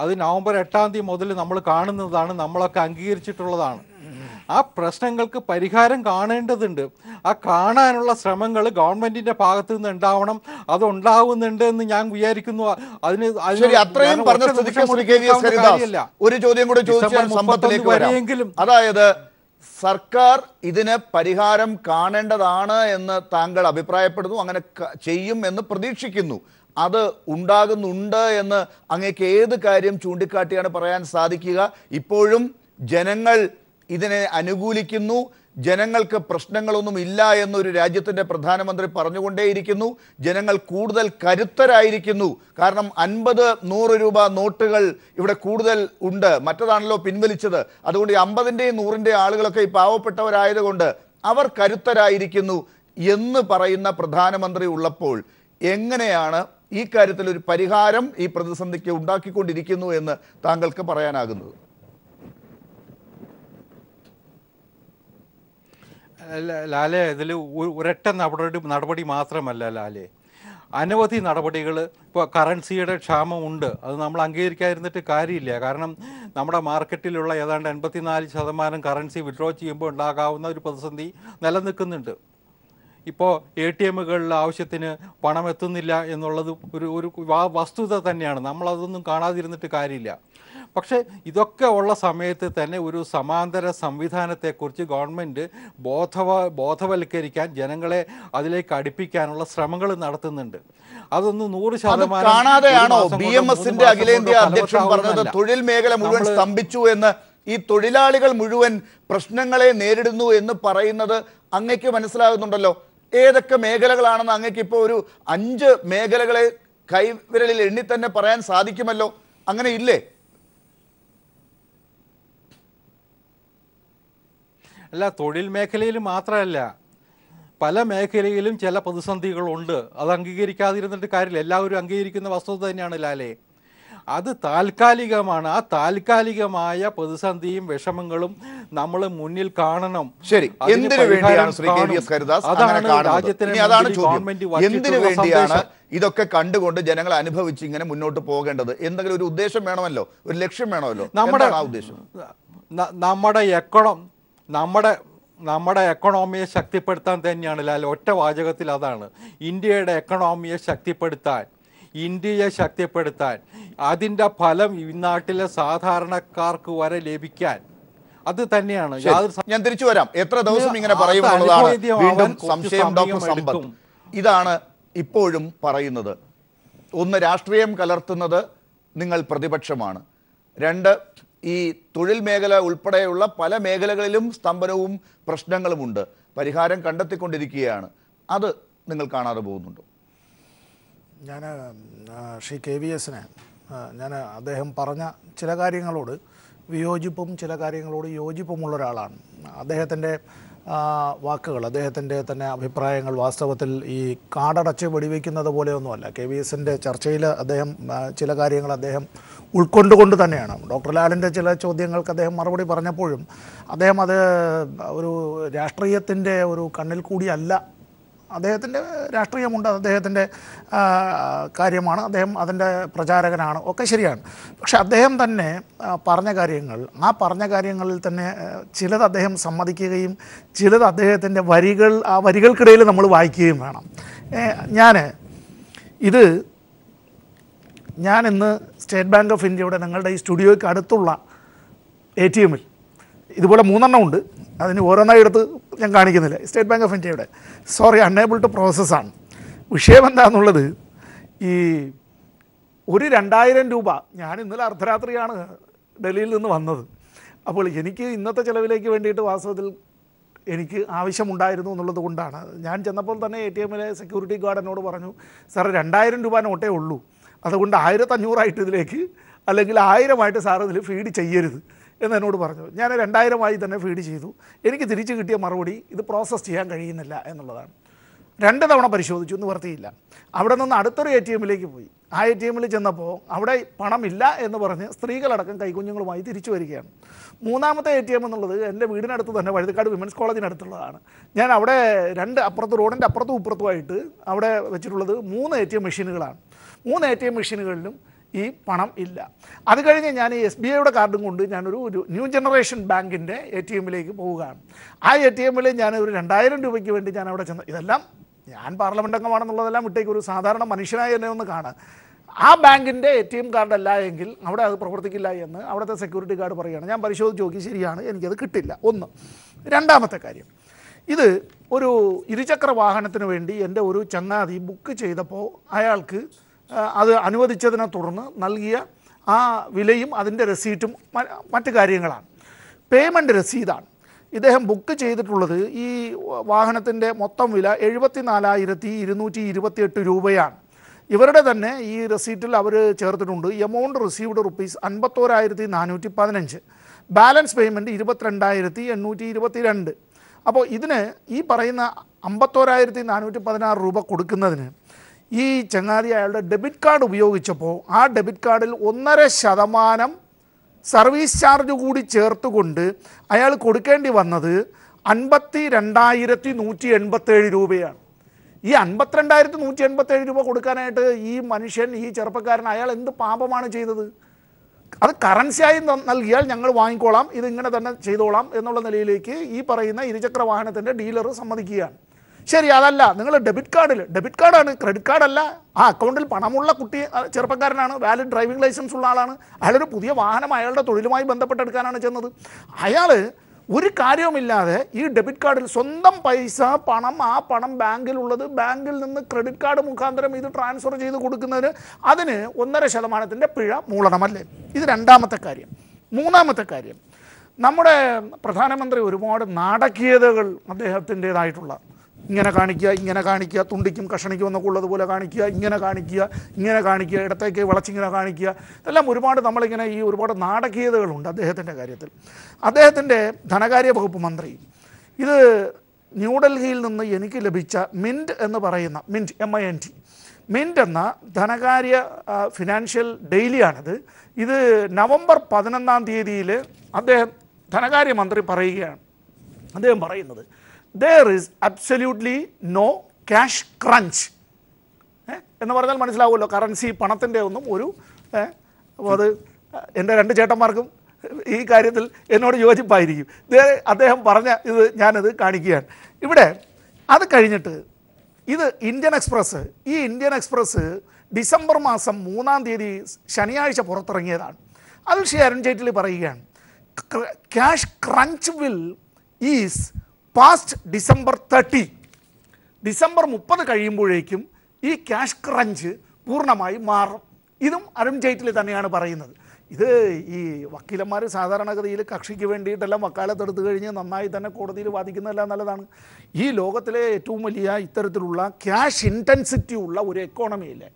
അത് നവംബർ എട്ടാം തീയതി മുതൽ നമ്മൾ കാണുന്നതാണ് നമ്മളൊക്കെ അംഗീകരിച്ചിട്ടുള്ളതാണ് ആ പ്രശ്നങ്ങൾക്ക് പരിഹാരം കാണേണ്ടതുണ്ട് ആ കാണാനുള്ള ശ്രമങ്ങൾ ഗവൺമെന്റിന്റെ ഭാഗത്തു നിന്ന് ഉണ്ടാവണം അത് ഉണ്ടാവുന്നുണ്ട് എന്ന് ഞാൻ വിചാരിക്കുന്നു അതിന് അത്രയും പറഞ്ഞ സ്ഥിതിക്ക് ഒരു ചോദ്യം കൂടെ ചോദിച്ചാൽ സമ്പത്തിലേക്ക് അതായത് സർക്കാർ ഇതിന് പരിഹാരം കാണേണ്ടതാണ് എന്ന് താങ്കൾ അഭിപ്രായപ്പെടുന്നു അങ്ങനെ ചെയ്യും എന്ന് പ്രതീക്ഷിക്കുന്നു അത് ഉണ്ടാകുന്നുണ്ട് എന്ന് അങ്ങേക്ക് ഏത് കാര്യം ചൂണ്ടിക്കാട്ടിയാണ് പറയാൻ സാധിക്കുക ഇപ്പോഴും ജനങ്ങൾ ഇതിനെ അനുകൂലിക്കുന്നു ജനങ്ങൾക്ക് പ്രശ്നങ്ങളൊന്നും ഇല്ല എന്നൊരു രാജ്യത്തിൻ്റെ പ്രധാനമന്ത്രി പറഞ്ഞുകൊണ്ടേയിരിക്കുന്നു ജനങ്ങൾ കൂടുതൽ കരുത്തരായിരിക്കുന്നു കാരണം അൻപത് നൂറ് രൂപ നോട്ടുകൾ ഇവിടെ കൂടുതൽ ഉണ്ട് മറ്റതാണല്ലോ പിൻവലിച്ചത് അതുകൊണ്ട് ഈ അമ്പതിൻ്റെയും നൂറിൻ്റെയും ആളുകളൊക്കെ ഈ പാവപ്പെട്ടവരായതുകൊണ്ട് അവർ കരുത്തരായിരിക്കുന്നു എന്ന് പറയുന്ന പ്രധാനമന്ത്രി ഉള്ളപ്പോൾ എങ്ങനെയാണ് ഈ കാര്യത്തിൽ ഒരു പരിഹാരം ഈ പ്രതിസന്ധിക്ക് ഉണ്ടാക്കിക്കൊണ്ടിരിക്കുന്നു എന്ന് താങ്കൾക്ക് പറയാനാകുന്നത് ലാലെ ഇതിൽ ഒരൊറ്റ നടപടി നടപടി മാത്രമല്ല ലാലെ അനവധി നടപടികൾ ഇപ്പോൾ കറൻസിയുടെ ക്ഷാമമുണ്ട് അത് നമ്മൾ അംഗീകരിക്കാതിരുന്നിട്ട് കാര്യമില്ല കാരണം നമ്മുടെ മാർക്കറ്റിലുള്ള ഏതാണ്ട് എൺപത്തിനാല് ശതമാനം കറൻസി വിഡ്രോ ചെയ്യുമ്പോൾ ഉണ്ടാകാവുന്ന ഒരു പ്രതിസന്ധി നിലനിൽക്കുന്നുണ്ട് ഇപ്പോൾ എ ടി എമ്മുകളിൽ ആവശ്യത്തിന് പണം എത്തുന്നില്ല എന്നുള്ളത് ഒരു ഒരു വസ്തുത തന്നെയാണ് നമ്മളതൊന്നും കാണാതിരുന്നിട്ട് കാര്യമില്ല പക്ഷേ ഇതൊക്കെ ഉള്ള സമയത്ത് തന്നെ ഒരു സമാന്തര സംവിധാനത്തെക്കുറിച്ച് ഗവൺമെൻറ് ബോധവ ബോധവൽക്കരിക്കാൻ ജനങ്ങളെ അതിലേക്ക് അടുപ്പിക്കാനുള്ള ശ്രമങ്ങൾ നടത്തുന്നുണ്ട് അതൊന്ന് നൂറ് ശതമാനം കാണാതെയാണോ ബി എം എസിന്റെ അഖിലേന്ത്യാ അധ്യക്ഷൻ പറഞ്ഞത് തൊഴിൽ മേഖല മുഴുവൻ സ്തംഭിച്ചു എന്ന് ഈ തൊഴിലാളികൾ മുഴുവൻ പ്രശ്നങ്ങളെ നേരിടുന്നു എന്ന് പറയുന്നത് അങ്ങക്ക് മനസ്സിലാകുന്നുണ്ടല്ലോ ഏതൊക്കെ മേഖലകളാണെന്ന് അങ്ങക്ക് ഇപ്പോൾ ഒരു അഞ്ച് മേഖലകളെ കൈവിരലിൽ എണ്ണി തന്നെ പറയാൻ സാധിക്കുമല്ലോ അങ്ങനെ ഇല്ലേ അല്ല തൊഴിൽ മേഖലയിൽ മാത്രമല്ല പല മേഖലയിലും ചില പ്രതിസന്ധികളുണ്ട് അത് അംഗീകരിക്കാതിരുന്നിട്ട് കാര്യമില്ല എല്ലാവരും അംഗീകരിക്കുന്ന വസ്തുത തന്നെയാണ് ലാലേ അത് താൽക്കാലികമാണ് ആ താൽക്കാലികമായ പ്രതിസന്ധിയും വിഷമങ്ങളും നമ്മൾ മുന്നിൽ കാണണം ശരി എന്തിനു വേണ്ടിയാണ് Shri K V S Haridas അതാണ് ചോദ്യം എന്തിനു വേണ്ടിയാണ് ഇതൊക്കെ കണ്ടുകൊണ്ട് ജനങ്ങൾ അനുഭവിച്ച് ഇങ്ങനെ മുന്നോട്ട് പോകേണ്ടത് എന്തെങ്കിലും ഒരു ഉദ്ദേശം വേണമല്ലോ ഒരു ലക്ഷ്യം വേണമല്ലോ നമ്മുടെ ആ ഉദ്ദേശം നമ്മുടെ എക്കണം നമ്മുടെ നമ്മുടെ എക്കണോമിയെ ശക്തിപ്പെടുത്താൻ തന്നെയാണ് ലാൽ ഒറ്റ വാചകത്തിൽ അതാണ് ഇന്ത്യയുടെ എക്കണോമിയെ ശക്തിപ്പെടുത്താൻ ഇന്ത്യയെ ശക്തിപ്പെടുത്താൻ അതിൻ്റെ ഫലം ഈ നാട്ടിലെ സാധാരണക്കാർക്ക് വരെ ലഭിക്കാൻ അത് തന്നെയാണ് ഞാൻ തിരിച്ചു വരാം എത്ര ദിവസം ഇങ്ങനെ വീണ്ടും സംശയം ഡോക്ടർ ഇതാണ് ഇപ്പോഴും പറയുന്നത് ഒന്ന് രാഷ്ട്രീയം കലർത്തുന്നത് നിങ്ങൾ പ്രതിപക്ഷമാണ് രണ്ട് ഈ തൊഴിൽ മേഖല ഉൾപ്പെടെയുള്ള പല മേഖലകളിലും സ്തംഭനവും പ്രശ്നങ്ങളുമുണ്ട് പരിഹാരം കണ്ടെത്തിക്കൊണ്ടിരിക്കുകയാണ് അത് നിങ്ങൾ കാണാതെ പോകുന്നുണ്ടോ ഞാൻ ശ്രീ കെ വി എസിനെ ഞാൻ അദ്ദേഹം പറഞ്ഞ ചില കാര്യങ്ങളോട് വിയോജിപ്പും ചില കാര്യങ്ങളോട് യോജിപ്പുമുള്ള ഒരാളാണ് അദ്ദേഹത്തിൻ്റെ വാക്കുകൾ അദ്ദേഹത്തിൻ്റെ തന്നെ അഭിപ്രായങ്ങൾ വാസ്തവത്തിൽ ഈ കാടടച്ച് വെടിവെക്കുന്നത് പോലെയൊന്നുമല്ല കെ വി എസിൻ്റെ ചർച്ചയിൽ അദ്ദേഹം ചില കാര്യങ്ങൾ അദ്ദേഹം ഉൾക്കൊണ്ടുകൊണ്ട് തന്നെയാണ് ഡോക്ടർ ലാലിൻ്റെ ചില ചോദ്യങ്ങൾക്ക് അദ്ദേഹം മറുപടി പറഞ്ഞപ്പോഴും അദ്ദേഹം അത് ഒരു രാഷ്ട്രീയത്തിൻ്റെ ഒരു കണ്ണിൽ കൂടിയല്ല അദ്ദേഹത്തിൻ്റെ രാഷ്ട്രീയമുണ്ട് അദ്ദേഹത്തിൻ്റെ കാര്യമാണ് അദ്ദേഹം അതിൻ്റെ പ്രചാരകനാണ് ഒക്കെ ശരിയാണ് പക്ഷെ അദ്ദേഹം തന്നെ പറഞ്ഞ കാര്യങ്ങൾ ആ പറഞ്ഞ കാര്യങ്ങളിൽ തന്നെ ചിലത് അദ്ദേഹം സമ്മതിക്കുകയും ചിലത് അദ്ദേഹത്തിൻ്റെ വരികൾ ആ വരികൾക്കിടയിൽ നമ്മൾ വായിക്കുകയും വേണം ഞാൻ ഇത് ഞാനിന്ന് സ്റ്റേറ്റ് ബാങ്ക് ഓഫ് ഇന്ത്യയുടെ ഞങ്ങളുടെ ഈ സ്റ്റുഡിയോയ്ക്ക് അടുത്തുള്ള എ ടി എമ്മിൽ ഇതുപോലെ മൂന്നെണ്ണം ഉണ്ട് അതിന് ഓരോന്നായി എടുത്ത് ഞാൻ കാണിക്കുന്നില്ല സ്റ്റേറ്റ് ബാങ്ക് ഓഫ് ഇന്ത്യയുടെ സോറി അൺഎബിൾ ടു പ്രോസസ്സാണ് വിഷയം എന്താണെന്നുള്ളത് ഈ ഒരു രണ്ടായിരം രൂപ ഞാൻ ഇന്നലെ അർദ്ധരാത്രിയാണ് ഡൽഹിയിൽ നിന്ന് വന്നത് അപ്പോൾ എനിക്ക് ഇന്നത്തെ ചിലവിലേക്ക് വേണ്ടിയിട്ട് വാസ്തവത്തിൽ എനിക്ക് ആവശ്യമുണ്ടായിരുന്നു എന്നുള്ളത് കൊണ്ടാണ് ഞാൻ ചെന്നപ്പോൾ തന്നെ എ ടി എമ്മിലെ സെക്യൂരിറ്റി ഗാർഡ് എന്നോട് പറഞ്ഞു സാറേ രണ്ടായിരം രൂപ നോട്ടേ ഉള്ളൂ അതുകൊണ്ട് ആയിരത്തഞ്ഞൂറായിട്ട് ഇതിലേക്ക് അല്ലെങ്കിൽ ആയിരമായിട്ട് സാർ ഇതിൽ ഫീഡ് ചെയ്യരുത് എന്നോട് പറഞ്ഞു ഞാൻ രണ്ടായിരമായി തന്നെ ഫീഡ് ചെയ്തു എനിക്ക് തിരിച്ചു കിട്ടിയ മറുപടി ഇത് പ്രോസസ്സ് ചെയ്യാൻ കഴിയുന്നില്ല എന്നുള്ളതാണ് രണ്ട് തവണ പരിശോധിച്ചു നിവർത്തിയില്ല അവിടെ നിന്ന് അടുത്തൊരു എ ടി എമ്മിലേക്ക് പോയി ആ എ ടി എമ്മിൽ ചെന്നപ്പോൾ അവിടെ പണമില്ല എന്ന് പറഞ്ഞ് സ്ത്രീകളടക്കം കൈകുഞ്ഞുങ്ങളുമായി തിരിച്ചു വരികയാണ് മൂന്നാമത്തെ എ ടി എം എന്നുള്ളത് എൻ്റെ വീടിനടുത്ത് തന്നെ വഴുതക്കാട് വിമൻസ് കോളേജിനടുത്തുള്ളതാണ് ഞാൻ അവിടെ രണ്ട് അപ്പുറത്ത് റോഡിൻ്റെ അപ്പുറത്തും ഇപ്പുറത്തുമായിട്ട് അവിടെ വെച്ചിട്ടുള്ളത് മൂന്ന് എ ടി എം മെഷീനുകളാണ് മൂന്ന് എ ടി എം മെഷീനുകളിലും ഈ പണം ഇല്ല അത് കഴിഞ്ഞ് ഞാൻ എസ് ബി ഐയുടെ കാർഡും കൊണ്ട് ഞാനൊരു ഒരു ന്യൂ ജനറേഷൻ ബാങ്കിൻ്റെ എ ടി എമ്മിലേക്ക് പോവുകയാണ് ആ എ ടി എമ്മിൽ ഞാൻ ഒരു രണ്ടായിരം രൂപയ്ക്ക് വേണ്ടി ഞാൻ അവിടെ ചെന്ന് ഇതെല്ലാം ഞാൻ പാർലമെൻ്റ് അംഗമാണെന്നുള്ളതെല്ലാം ഇട്ടേക്ക് ഒരു സാധാരണ മനുഷ്യനായി എന്നെ ഒന്ന് കാണുക ആ ബാങ്കിൻ്റെ എ ടി എം കാർഡ് അല്ല എങ്കിൽ അവിടെ അത് പ്രവർത്തിക്കില്ല എന്ന് അവിടുത്തെ സെക്യൂരിറ്റി കാർഡ് പറയുകയാണ് ഞാൻ പരിശോധിച്ച് നോക്കി ശരിയാണ് എനിക്കത് കിട്ടില്ല ഒന്ന് രണ്ടാമത്തെ കാര്യം ഇത് ഒരു ഇരുചക്ര വാഹനത്തിന് വേണ്ടി എൻ്റെ ഒരു ചങ്ങാതി ബുക്ക് ചെയ്തപ്പോൾ അയാൾക്ക് അത് അനുവദിച്ചതിനെ തുടർന്ന് നൽകിയ ആ വിലയും അതിൻ്റെ റെസീറ്റും മറ്റു കാര്യങ്ങളാണ് പേയ്മെൻറ്റ് രസീതാണ് ഇദ്ദേഹം ബുക്ക് ചെയ്തിട്ടുള്ളത് ഈ വാഹനത്തിൻ്റെ മൊത്തം വില എഴുപത്തി നാലായിരത്തി ഇരുന്നൂറ്റി ഇരുപത്തിയെട്ട് രൂപയാണ് ഇവരുടെ തന്നെ ഈ റെസീറ്റിൽ അവർ ചേർത്തിട്ടുണ്ട് എമൗണ്ട് റിസീവ്ഡ് റുപ്പീസ് അൻപത്തോരായിരത്തി നാനൂറ്റി പതിനഞ്ച് ബാലൻസ് പേയ്മെൻറ്റ് ഇരുപത്തിരണ്ടായിരത്തി എണ്ണൂറ്റി ഇരുപത്തി രണ്ട് അപ്പോൾ ഇതിന് ഈ പറയുന്ന അമ്പത്തോരായിരത്തി നാനൂറ്റി പതിനാറ് രൂപ കൊടുക്കുന്നതിന് ഈ ചങ്ങാതി അയാളുടെ ഡെബിറ്റ് കാർഡ് ഉപയോഗിച്ചപ്പോൾ ആ ഡെബിറ്റ് കാർഡിൽ ഒന്നര ശതമാനം സർവീസ് ചാർജ് കൂടി ചേർത്തുകൊണ്ട് അയാൾ കൊടുക്കേണ്ടി വന്നത് അൻപത്തി രണ്ടായിരത്തി നൂറ്റി എൺപത്തേഴ് രൂപയാണ് ഈ അൻപത്തിരണ്ടായിരത്തി നൂറ്റി എൺപത്തേഴ് രൂപ കൊടുക്കാനായിട്ട് ഈ മനുഷ്യൻ ഈ ചെറുപ്പക്കാരൻ അയാൾ എന്ത് പാപമാണ് ചെയ്തത് അത് കറൻസിയായി നൽകിയാൽ ഞങ്ങൾ വാങ്ങിക്കോളാം ഇത് ഇങ്ങനെ തന്നെ ചെയ്തോളാം എന്നുള്ള നിലയിലേക്ക് ഈ പറയുന്ന ഇരുചക്ര വാഹനത്തിൻ്റെ ഡീലർ സമ്മതിക്കുകയാണ് ശരി അതല്ല നിങ്ങൾ ഡെബിറ്റ് കാർഡിൽ ഡെബിറ്റ് കാർഡാണ് ക്രെഡിറ്റ് കാർഡല്ല ആ അക്കൗണ്ടിൽ പണമുള്ള കുട്ടി ചെറുപ്പക്കാരനാണ് വാലിഡ് ഡ്രൈവിംഗ് ലൈസൻസ് ഉള്ള ആളാണ് അയാളൊരു പുതിയ വാഹനം അയാളുടെ തൊഴിലുമായി ബന്ധപ്പെട്ടെടുക്കാനാണ് ചെന്നത് അയാൾ ഒരു കാര്യവുമില്ലാതെ ഈ ഡെബിറ്റ് കാർഡിൽ സ്വന്തം പൈസ പണം ആ പണം ബാങ്കിലുള്ളത് ബാങ്കിൽ നിന്ന് ക്രെഡിറ്റ് കാർഡ് മുഖാന്തരം ഇത് ട്രാൻസ്ഫർ ചെയ്ത് കൊടുക്കുന്നതിന് അതിന് ഒന്നര ശതമാനത്തിൻ്റെ പിഴ മൂളണമല്ലേ ഇത് രണ്ടാമത്തെ കാര്യം മൂന്നാമത്തെ കാര്യം നമ്മുടെ പ്രധാനമന്ത്രി ഒരുപാട് നാടകീയതകൾ അദ്ദേഹത്തിൻ്റേതായിട്ടുള്ള ഇങ്ങനെ കാണിക്കുക ഇങ്ങനെ കാണിക്കുക തുണ്ടിക്കും കഷണിക്കും എന്നൊക്കെ ഉള്ളതുപോലെ കാണിക്കുക ഇങ്ങനെ കാണിക്കുക ഇങ്ങനെ കാണിക്കുക ഇടത്തേക്ക് വളച്ചിങ്ങനെ കാണിക്കുക ഇതെല്ലാം ഒരുപാട് നമ്മളിങ്ങനെ ഈ ഒരുപാട് നാടകീയതകളുണ്ട് അദ്ദേഹത്തിൻ്റെ കാര്യത്തിൽ അദ്ദേഹത്തിൻ്റെ ധനകാര്യ വകുപ്പ് മന്ത്രി ഇത് ന്യൂഡൽഹിയിൽ നിന്ന് എനിക്ക് ലഭിച്ച മിൻറ്റ് എന്ന് പറയുന്ന Mint M I N T Mint എന്ന ധനകാര്യ ഫിനാൻഷ്യൽ ഡെയിലിയാണിത് ഇത് നവംബർ പതിനൊന്നാം തീയതിയിൽ അദ്ദേഹം ധനകാര്യമന്ത്രി പറയുകയാണ് അദ്ദേഹം പറയുന്നത് there is absolutely no cash crunch എന്ന് പറഞ്ഞാൽ മനസ്സിലാവുമല്ലോ കറൻസി പണത്തിൻ്റെ ഒന്നും ഒരു അത് എൻ്റെ രണ്ട് ചേട്ടന്മാർക്കും ഈ കാര്യത്തിൽ എന്നോട് യോജിപ്പായിരിക്കും ഇത് അദ്ദേഹം പറഞ്ഞ ഇത് ഞാനത് കാണിക്കുകയാണ് ഇവിടെ അത് കഴിഞ്ഞിട്ട് ഇത് ഇന്ത്യൻ എക്സ്പ്രസ് ഈ ഇന്ത്യൻ എക്സ്പ്രസ് ഡിസംബർ മാസം മൂന്നാം തീയതി ശനിയാഴ്ച പുറത്തിറങ്ങിയതാണ് അതിൽ ശ്രീ അരുൺ ജെയ്റ്റ്ലി പറയുകയാണ് cash crunch will is past December thirty December മുപ്പത് കഴിയുമ്പോഴേക്കും ഈ ക്യാഷ് ക്രഞ്ച് പൂർണ്ണമായി മാറും ഇതും അരുൺ ജെയ്റ്റ്ലി തന്നെയാണ് പറയുന്നത് ഇത് ഈ വക്കീലന്മാർ സാധാരണഗതിയിൽ കക്ഷിക്ക് വേണ്ടിയിട്ടെല്ലാം വക്കാലത്തെടുത്തു കഴിഞ്ഞ് നന്നായി തന്നെ കോടതിയിൽ വാദിക്കുന്നതെല്ലാം നല്ലതാണ് ഈ ലോകത്തിലെ ഏറ്റവും വലിയ ഇത്തരത്തിലുള്ള ക്യാഷ് ഇൻറ്റൻസിറ്റി ഉള്ള ഒരു എക്കോണമിയില്ലേ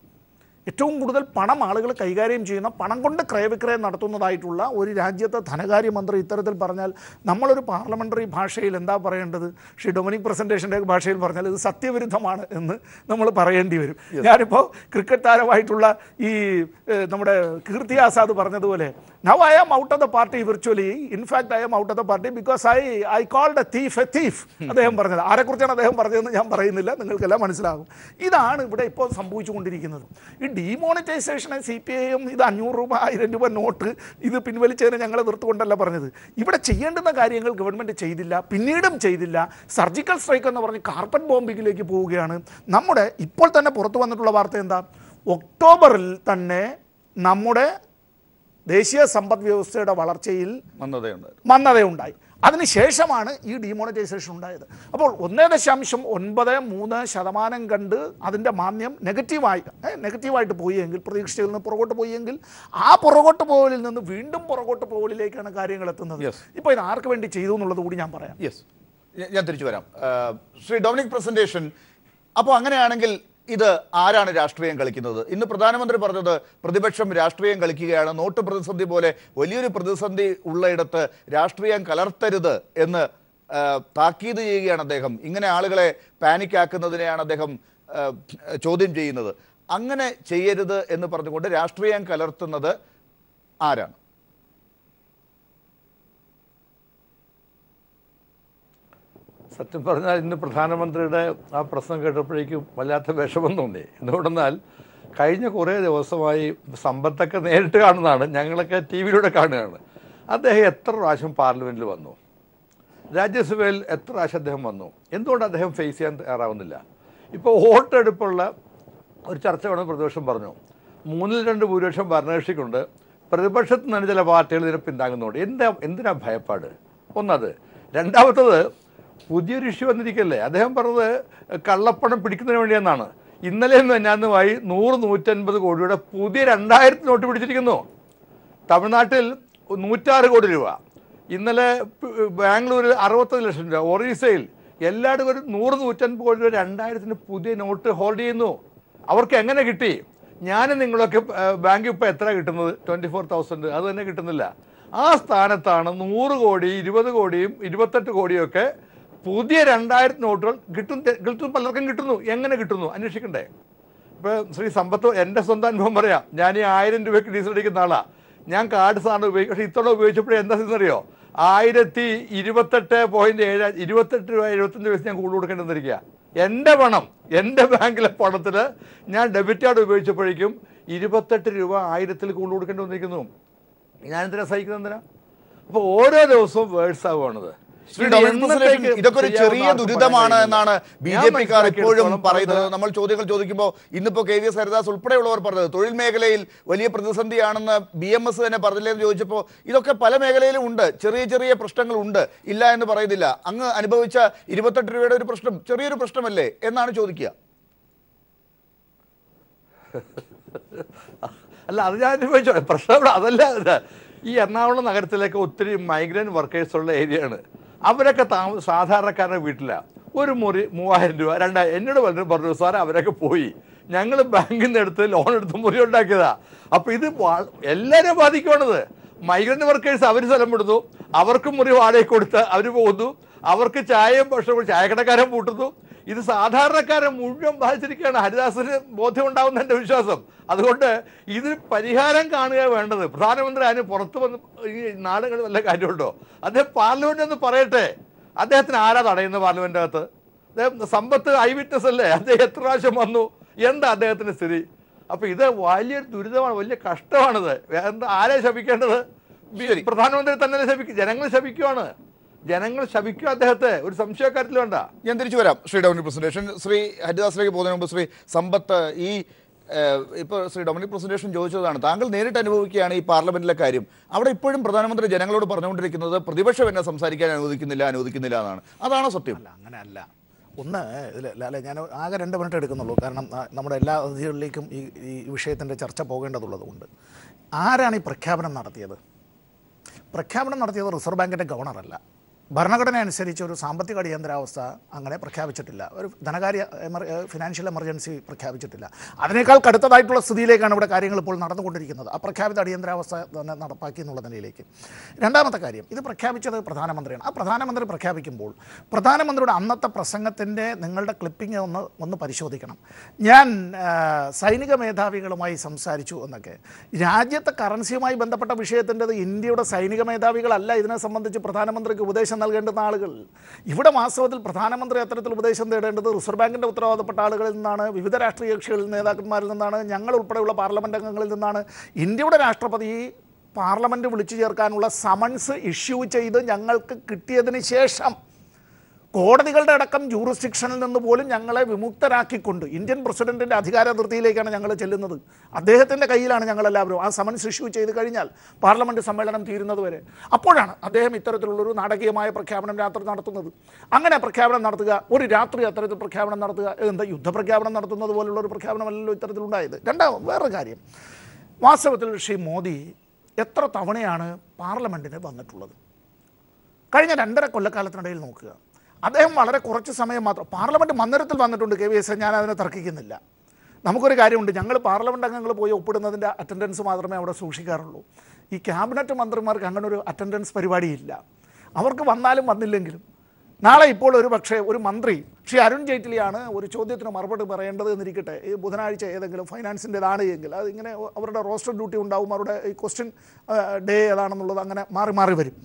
ഏറ്റവും കൂടുതൽ പണം ആളുകൾ കൈകാര്യം ചെയ്യുന്ന പണം കൊണ്ട് ക്രയവിക്രയം നടത്തുന്നതായിട്ടുള്ള ഒരു രാജ്യത്തെ ധനകാര്യമന്ത്രി ഇത്തരത്തിൽ പറഞ്ഞാൽ നമ്മളൊരു പാർലമെൻ്ററി ഭാഷയിൽ എന്താ പറയേണ്ടത് ഷി ഡൊമിനിക് പ്രസൻറ്റേഷൻ്റെ ഭാഷയിൽ പറഞ്ഞാൽ ഇത് സത്യവിരുദ്ധമാണ് എന്ന് നമ്മൾ പറയേണ്ടി വരും ഞാനിപ്പോൾ ക്രിക്കറ്റ് താരമായിട്ടുള്ള ഈ നമ്മുടെ കീർത്തി ആസാദ് പറഞ്ഞതുപോലെ Now I am out of the party virtually. In fact, I am out of the party because I, I called a thief a thief. Hmm. അദ്ദേഹം പറഞ്ഞത് ആരെക്കുറിച്ചാണ് അദ്ദേഹം പറഞ്ഞതെന്ന് ഞാൻ പറയുന്നില്ല നിങ്ങൾക്കെല്ലാം മനസ്സിലാകും ഇതാണ് ഇവിടെ ഇപ്പോൾ സംഭവിച്ചുകൊണ്ടിരിക്കുന്നത് ഈ ഡീമോണിറ്റൈസേഷനെ സി പി ഐയും ഇത് അഞ്ഞൂറ് രൂപ ആയിരം രൂപ നോട്ട് ഇത് പിൻവലിച്ചതിനെ ഞങ്ങളെ നിർത്തുകൊണ്ടല്ല പറഞ്ഞത് ഇവിടെ ചെയ്യേണ്ടുന്ന കാര്യങ്ങൾ ഗവൺമെൻറ് ചെയ്തില്ല പിന്നീടും ചെയ്തില്ല സർജിക്കൽ സ്ട്രൈക്ക് എന്ന് പറഞ്ഞ് കാർപ്പറ്റ് ബോംബിങ്ങിലേക്ക് പോവുകയാണ് നമ്മുടെ ഇപ്പോൾ തന്നെ പുറത്തു വന്നിട്ടുള്ള വാർത്ത എന്താ ഒക്ടോബറിൽ തന്നെ നമ്മുടെ ദേശീയ സമ്പദ് വ്യവസ്ഥയുടെ വളർച്ചയിൽ മന്ദതയുണ്ടായി അതിനുശേഷമാണ് ഈ ഡിമോണിറ്റൈസേഷൻ ഉണ്ടായത് അപ്പോൾ ഒന്നേ ദശാംശം ഒൻപത് മൂന്ന് ശതമാനം കണ്ട് അതിൻ്റെ മാന്യം നെഗറ്റീവായി നെഗറ്റീവായിട്ട് പോയെങ്കിൽ പ്രതീക്ഷയിൽ നിന്ന് പുറകോട്ട് പോയെങ്കിൽ ആ പുറകോട്ട് പോകലിൽ നിന്ന് വീണ്ടും പുറകോട്ട് പോകലിലേക്കാണ് കാര്യങ്ങൾ എത്തുന്നത് ഇപ്പോൾ ഇത് ആർക്ക് വേണ്ടി ചെയ്തു എന്നുള്ളത് കൂടി ഞാൻ പറയാം യെസ് ഞാൻ തിരിച്ചു വരാം ശ്രീ ഡൊമിനിക് പ്രസന്റേഷൻ അപ്പോൾ അങ്ങനെയാണെങ്കിൽ ഇത് ആരാണ് രാഷ്ട്രീയം കളിക്കുന്നത് ഇന്ന് പ്രധാനമന്ത്രി പറഞ്ഞത് പ്രതിപക്ഷം രാഷ്ട്രീയം കളിക്കുകയാണ് നോട്ട് പ്രതിസന്ധി പോലെ വലിയൊരു പ്രതിസന്ധി ഉള്ളയിടത്ത് രാഷ്ട്രീയം കലർത്തരുത് എന്ന് താക്കീത് ചെയ്യുകയാണ് അദ്ദേഹം ഇങ്ങനെ ആളുകളെ പാനിക്കാക്കുന്നതിനെയാണ് അദ്ദേഹം ചോദ്യം ചെയ്യുന്നത് അങ്ങനെ ചെയ്യരുത് എന്ന് പറഞ്ഞുകൊണ്ട് രാഷ്ട്രീയം കലർത്തുന്നത് ആരാണ് സത്യം പറഞ്ഞാൽ ഇന്ന് പ്രധാനമന്ത്രിയുടെ ആ പ്രശ്നം കേട്ടപ്പോഴേക്കും വല്ലാത്ത വിഷമം തോന്നി എന്തുകൊണ്ടെന്നാൽ കഴിഞ്ഞ കുറേ ദിവസമായി സമ്പത്തൊക്കെ നേരിട്ട് കാണുന്നതാണ് ഞങ്ങളൊക്കെ ടി വിയിലൂടെ കാണുകയാണ് അദ്ദേഹം എത്ര പ്രാവശ്യം പാർലമെൻറ്റിൽ വന്നു രാജ്യസഭയിൽ എത്ര പ്രാവശ്യം അദ്ദേഹം വന്നു എന്തുകൊണ്ട് അദ്ദേഹം ഫേസ് ചെയ്യാൻ തയ്യാറാവുന്നില്ല ഇപ്പോൾ വോട്ടെടുപ്പുള്ള ഒരു ചർച്ച വേണമെന്ന് പ്രതിപക്ഷം പറഞ്ഞു മൂന്നിൽ രണ്ട് ഭൂരിപക്ഷം ഭരണകക്ഷിക്കുണ്ട് പ്രതിപക്ഷത്തിൽ നിന്ന് ചില പാർട്ടികൾ ഇതിനെ പിന്താങ്ങുന്നുണ്ട് എന്താ എന്തിനാ ഭയപ്പാട് ഒന്നത് രണ്ടാമത്തത് പുതിയൊരു ഇഷ്യൂ വന്നിരിക്കല്ലേ അദ്ദേഹം പറഞ്ഞത് കള്ളപ്പണം പിടിക്കുന്നതിന് വേണ്ടിയെന്നാണ് ഇന്നലെയും മിന്നാന്നുമായി നൂറ് നൂറ്റൻപത് കോടിയുടെ പുതിയ രണ്ടായിരത്തി നോട്ട് പിടിച്ചിരിക്കുന്നു തമിഴ്നാട്ടിൽ നൂറ്റാറ് കോടി രൂപ ഇന്നലെ ബാംഗ്ലൂരിൽ അറുപത്തഞ്ച് ലക്ഷം രൂപ ഒറീസയിൽ എല്ലായിടത്തും ഒരു നൂറ് നൂറ്റൻപത് കോടി രൂപ രണ്ടായിരത്തിന് പുതിയ നോട്ട് ഹോൾഡ് ചെയ്യുന്നു അവർക്ക് എങ്ങനെ കിട്ടി ഞാൻ നിങ്ങളൊക്കെ ബാങ്ക് ഇപ്പോൾ എത്ര കിട്ടുന്നത് ട്വൻറ്റി ഫോർ തൗസൻഡ് അത് തന്നെ കിട്ടുന്നില്ല ആ സ്ഥാനത്താണ് നൂറ് കോടി ഇരുപത് കോടിയും ഇരുപത്തെട്ട് കോടിയൊക്കെ പുതിയ രണ്ടായിരത്തി നോട്ടുകൾ കിട്ടും കിട്ടും പലർക്കും കിട്ടുന്നു എങ്ങനെ കിട്ടുന്നു അന്വേഷിക്കണ്ടേ ഇപ്പോൾ ശ്രീ സമ്പത്ത് എൻ്റെ സ്വന്തം അനുഭവം പറയാം ഞാൻ ഈ ആയിരം രൂപയ്ക്ക് ഡീസൽ അടിക്കുന്ന ആളാണ് ഞാൻ കാർഡ് സാധനം ഉപയോഗിക്കും പക്ഷേ ഇത്തവണ ഉപയോഗിച്ചപ്പോഴേ എന്താ അറിയോ ആയിരത്തി ഇരുപത്തെട്ട് പോയിൻറ്റ് ഏഴ് ഇരുപത്തെട്ട് രൂപ എഴുപത്തഞ്ച് വയസ്സ് ഞാൻ കൂടുതൽ കൊടുക്കേണ്ടിരിക്കുക എൻ്റെ പണം എൻ്റെ ബാങ്കിലെ പണത്തിൽ ഞാൻ ഡെബിറ്റ് കാർഡ് ഉപയോഗിച്ചപ്പോഴേക്കും ഇരുപത്തെട്ട് രൂപ ആയിരത്തിൽ കൂടുതൽ കൊടുക്കേണ്ടി വന്നിരിക്കുന്നു ഞാനെന്തിനാ സഹിക്കുന്നത് എന്തിനാ അപ്പോൾ ഓരോ ദിവസവും വേഴ്സാവുകയാണത് ഇതൊക്കെ ഒരു ചെറിയ ദുരിതമാണ് എന്നാണ് ബി ജെ പിക്കാർ ഇപ്പോഴും പറയുന്നത് നമ്മൾ ചോദ്യങ്ങൾ ചോദിക്കുമ്പോൾ ഇന്നിപ്പോ കെ വി എസ് ഹരിദാസ് ഉൾപ്പെടെയുള്ളവർ പറഞ്ഞത് തൊഴിൽ മേഖലയിൽ വലിയ പ്രതിസന്ധിയാണെന്ന് ബി എം എസ് തന്നെ പറഞ്ഞില്ലെന്ന് ചോദിച്ചപ്പോൾ ഇതൊക്കെ പല മേഖലയിലും ഉണ്ട് ചെറിയ ചെറിയ പ്രശ്നങ്ങൾ ഉണ്ട് ഇല്ല എന്ന് പറയുന്നില്ല അങ്ങ് അനുഭവിച്ച ഇരുപത്തെട്ട് രൂപയുടെ ഒരു പ്രശ്നം ചെറിയൊരു പ്രശ്നമല്ലേ എന്നാണ് ചോദിക്കുക അല്ല അത് ഞാൻ അനുഭവിച്ചു പ്രശ്നം അതല്ല ഈ എറണാകുളം നഗരത്തിലേക്ക് ഒത്തിരി മൈഗ്രൻ്റ് വർക്കേഴ്സുള്ള ഏരിയയാണ് അവരൊക്കെ താമ സാധാരണക്കാരുടെ വീട്ടിലാണ് ഒരു മുറി മൂവായിരം രൂപ രണ്ടായിരം എന്നോട് പലരും പറഞ്ഞു സാറേ അവരൊക്കെ പോയി ഞങ്ങൾ ബാങ്കിൽ നിന്ന് എടുത്ത് ലോൺ എടുത്ത് മുറി ഉണ്ടാക്കിയതാ അപ്പോൾ ഇത് എല്ലാവരെയും ബാധിക്കുകയാണത് മൈഗ്രൻ്റ് വർക്കേഴ്സ് അവർ സ്ഥലം വിടുന്നു അവർക്ക് മുറി വാടകയ്ക്ക് കൊടുത്ത് അവർ പോകുന്നു അവർക്ക് ചായയും ഭക്ഷണവും ചായക്കടക്കാരൻ പൂട്ടുന്നു ഇത് സാധാരണക്കാരെ മുഴുവൻ ബാധിച്ചിരിക്കുകയാണ് ഹരിദാസിന് ബോധ്യമുണ്ടാവുന്ന എൻ്റെ വിശ്വാസം അതുകൊണ്ട് ഇതിന് പരിഹാരം കാണുക വേണ്ടത് പ്രധാനമന്ത്രി അതിന് പുറത്ത് വന്ന് ഈ നാടുകളിൽ വല്ല കാര്യമുണ്ടോ അദ്ദേഹം പാർലമെൻ്റ് എന്ന് പറയട്ടെ അദ്ദേഹത്തിന് ആരാ തടയുന്നത് പാർലമെൻ്റ് അകത്ത് അദ്ദേഹം സമ്പത്ത് ഐ വിറ്റ്നസ് അല്ലേ അദ്ദേഹം എത്ര പ്രാവശ്യം വന്നു എന്താ അദ്ദേഹത്തിൻ്റെ സ്ഥിതി അപ്പോൾ ഇത് വലിയൊരു ദുരിതമാണ് വലിയ കഷ്ടമാണിത് എന്താ ആരെ ശപിക്കേണ്ടത് പ്രധാനമന്ത്രി തന്നെ ശപിക്കും ജനങ്ങൾ ശപിക്കുവാണ് ജനങ്ങൾ ശവിക്കും അദ്ദേഹത്തെ ഒരു സംശയക്കാരത്തിൽ വേണ്ട ഞാൻ തിരിച്ചു വരാം ശ്രീ ഡോമിനിക് പ്രസന്റേഷൻ ശ്രീ ഹരിദാസിലേക്ക് പോകുന്നതിന് മുമ്പ് ശ്രീ സമ്പത്ത് ഈ ഇപ്പോൾ ശ്രീ ഡൊമിനിക് പ്രസന്റേഷൻ ചോദിച്ചതാണ് താങ്കൾ നേരിട്ട് അനുഭവിക്കുകയാണ് ഈ പാർലമെന്റിലെ കാര്യം അവിടെ ഇപ്പോഴും പ്രധാനമന്ത്രി ജനങ്ങളോട് പറഞ്ഞുകൊണ്ടിരിക്കുന്നത് പ്രതിപക്ഷം എന്നെ സംസാരിക്കാൻ അനുവദിക്കുന്നില്ല അനുവദിക്കുന്നില്ല എന്നാണ് അതാണോ സത്യം അല്ല അങ്ങനെയല്ല ഒന്ന് ഇതിൽ ഞാൻ ആകെ രണ്ട് മിനിറ്റ് എടുക്കുന്നുള്ളൂ കാരണം നമ്മുടെ എല്ലാ അതിഥികളിലേക്കും ഈ ഈ വിഷയത്തിൻ്റെ ചർച്ച പോകേണ്ടതുള്ളതുകൊണ്ട് ആരാണ് ഈ പ്രഖ്യാപനം നടത്തിയത് പ്രഖ്യാപനം നടത്തിയത് റിസർവ് ബാങ്കിൻ്റെ ഗവർണറല്ല ഭരണഘടന അനുസരിച്ച് ഒരു സാമ്പത്തിക അടിയന്തരാവസ്ഥ അങ്ങനെ പ്രഖ്യാപിച്ചിട്ടില്ല ഒരു ധനകാര്യ ഫിനാൻഷ്യൽ എമർജൻസി പ്രഖ്യാപിച്ചിട്ടില്ല അതിനേക്കാൾ കടുത്തതായിട്ടുള്ള സ്ഥിതിയിലേക്കാണ് ഇവിടെ കാര്യങ്ങൾ ഇപ്പോൾ നടന്നുകൊണ്ടിരിക്കുന്നത് ആ പ്രഖ്യാപിത അടിയന്തരാവസ്ഥ തന്നെ നടപ്പാക്കി എന്നുള്ള നിലയിലേക്ക് രണ്ടാമത്തെ കാര്യം ഇത് പ്രഖ്യാപിച്ചത് പ്രധാനമന്ത്രിയാണ് ആ പ്രധാനമന്ത്രി പ്രഖ്യാപിക്കുമ്പോൾ പ്രധാനമന്ത്രിയുടെ അന്നത്തെ പ്രസംഗത്തിൻ്റെ നിങ്ങളുടെ ക്ലിപ്പിംഗ് ഒന്ന് ഒന്ന് പരിശോധിക്കണം ഞാൻ സൈനിക മേധാവികളുമായി സംസാരിച്ചു എന്നൊക്കെ രാജ്യത്തെ കറൻസിയുമായി ബന്ധപ്പെട്ട വിഷയത്തിൻ്റെത് ഇന്ത്യയുടെ സൈനിക മേധാവികളല്ല ഇതിനെ സംബന്ധിച്ച് പ്രധാനമന്ത്രിക്ക് ഉപദേശം നൽകേണ്ടുന്ന ആളുകൾ ഇവിടെ വാസ്തവത്തിൽ പ്രധാനമന്ത്രി അത്തരത്തിൽ ഉപദേശം തേടേണ്ടത് റിസർവ് ബാങ്കിൻ്റെ ഉത്തരവാദപ്പെട്ട ആളുകളിൽ നിന്നാണ് വിവിധ രാഷ്ട്രീയ കക്ഷികളിൽ നേതാക്കന്മാരിൽ നിന്നാണ് ഞങ്ങൾ ഉൾപ്പെടെയുള്ള പാർലമെൻ്റ് അംഗങ്ങളിൽ നിന്നാണ് ഇന്ത്യയുടെ രാഷ്ട്രപതി പാർലമെൻറ്റ് വിളിച്ചു ചേർക്കാനുള്ള സമൺസ് ഇഷ്യൂ ചെയ്ത് ഞങ്ങൾക്ക് കിട്ടിയതിന് ശേഷം കോടതികളുടെ അടക്കം ജൂറിസ്ഡിക്ഷനിൽ നിന്ന് പോലും ഞങ്ങളെ വിമുക്തരാക്കിക്കൊണ്ട് ഇന്ത്യൻ പ്രസിഡന്റിൻ്റെ അതിർത്തിയിലേക്കാണ് ഞങ്ങൾ ചെല്ലുന്നത് അദ്ദേഹത്തിൻ്റെ കയ്യിലാണ് ഞങ്ങളെല്ലാവരും ആ സമൻസ് ഇഷ്യൂ ചെയ്ത് കഴിഞ്ഞാൽ പാർലമെൻറ്റ് സമ്മേളനം തീരുന്നത് വരെ അപ്പോഴാണ് അദ്ദേഹം ഇത്തരത്തിലുള്ളൊരു നാടകീയമായ പ്രഖ്യാപനം രാത്രി നടത്തുന്നത് അങ്ങനെ പ്രഖ്യാപനം നടത്തുക ഒരു രാത്രി അത്തരത്തിൽ പ്രഖ്യാപനം നടത്തുക എന്താ യുദ്ധപ്രഖ്യാപനം നടത്തുന്നത് പോലുള്ള ഒരു പ്രഖ്യാപനമല്ലല്ലോ ഇത്തരത്തിലുണ്ടായത് രണ്ടാമത് വേറെ കാര്യം വാസ്തവത്തിൽ ശ്രീ മോദി എത്ര തവണയാണ് പാർലമെൻറ്റിന് വന്നിട്ടുള്ളത് കഴിഞ്ഞ രണ്ടര കൊല്ലക്കാലത്തിനിടയിൽ നോക്കുക അദ്ദേഹം വളരെ കുറച്ച് സമയം മാത്രം പാർലമെൻറ്റ് മന്ദിരത്തിൽ വന്നിട്ടുണ്ട് കെ വി എസ് ഞാൻ അതിനെ തർക്കിക്കുന്നില്ല നമുക്കൊരു കാര്യമുണ്ട് ഞങ്ങൾ പാർലമെൻറ്റ് അംഗങ്ങൾ പോയി ഒപ്പിടുന്നതിൻ്റെ അറ്റൻഡൻസ് മാത്രമേ അവിടെ സൂക്ഷിക്കാറുള്ളൂ ഈ ക്യാബിനറ്റ് മന്ത്രിമാർക്ക് അങ്ങനെ ഒരു അറ്റൻഡൻസ് പരിപാടിയില്ല അവർക്ക് വന്നാലും വന്നില്ലെങ്കിലും നാളെ ഇപ്പോൾ ഒരു പക്ഷേ ഒരു മന്ത്രി ശ്രീ അരുൺ ജെയ്റ്റ്ലിയാണ് ഒരു ചോദ്യത്തിന് മറുപടി പറയേണ്ടത് എന്നിരിക്കട്ടെ ഈ ബുധനാഴ്ച ഏതെങ്കിലും ഫൈനാൻസിൻ്റെതാണ് എങ്കിൽ അതിങ്ങനെ അവരുടെ റോസ്റ്റർ ഡ്യൂട്ടി ഉണ്ടാവും അവരുടെ ഈ ക്വസ്റ്റ്യൻ ഡേ ഏതാണെന്നുള്ളത് അങ്ങനെ മാറി മാറി വരും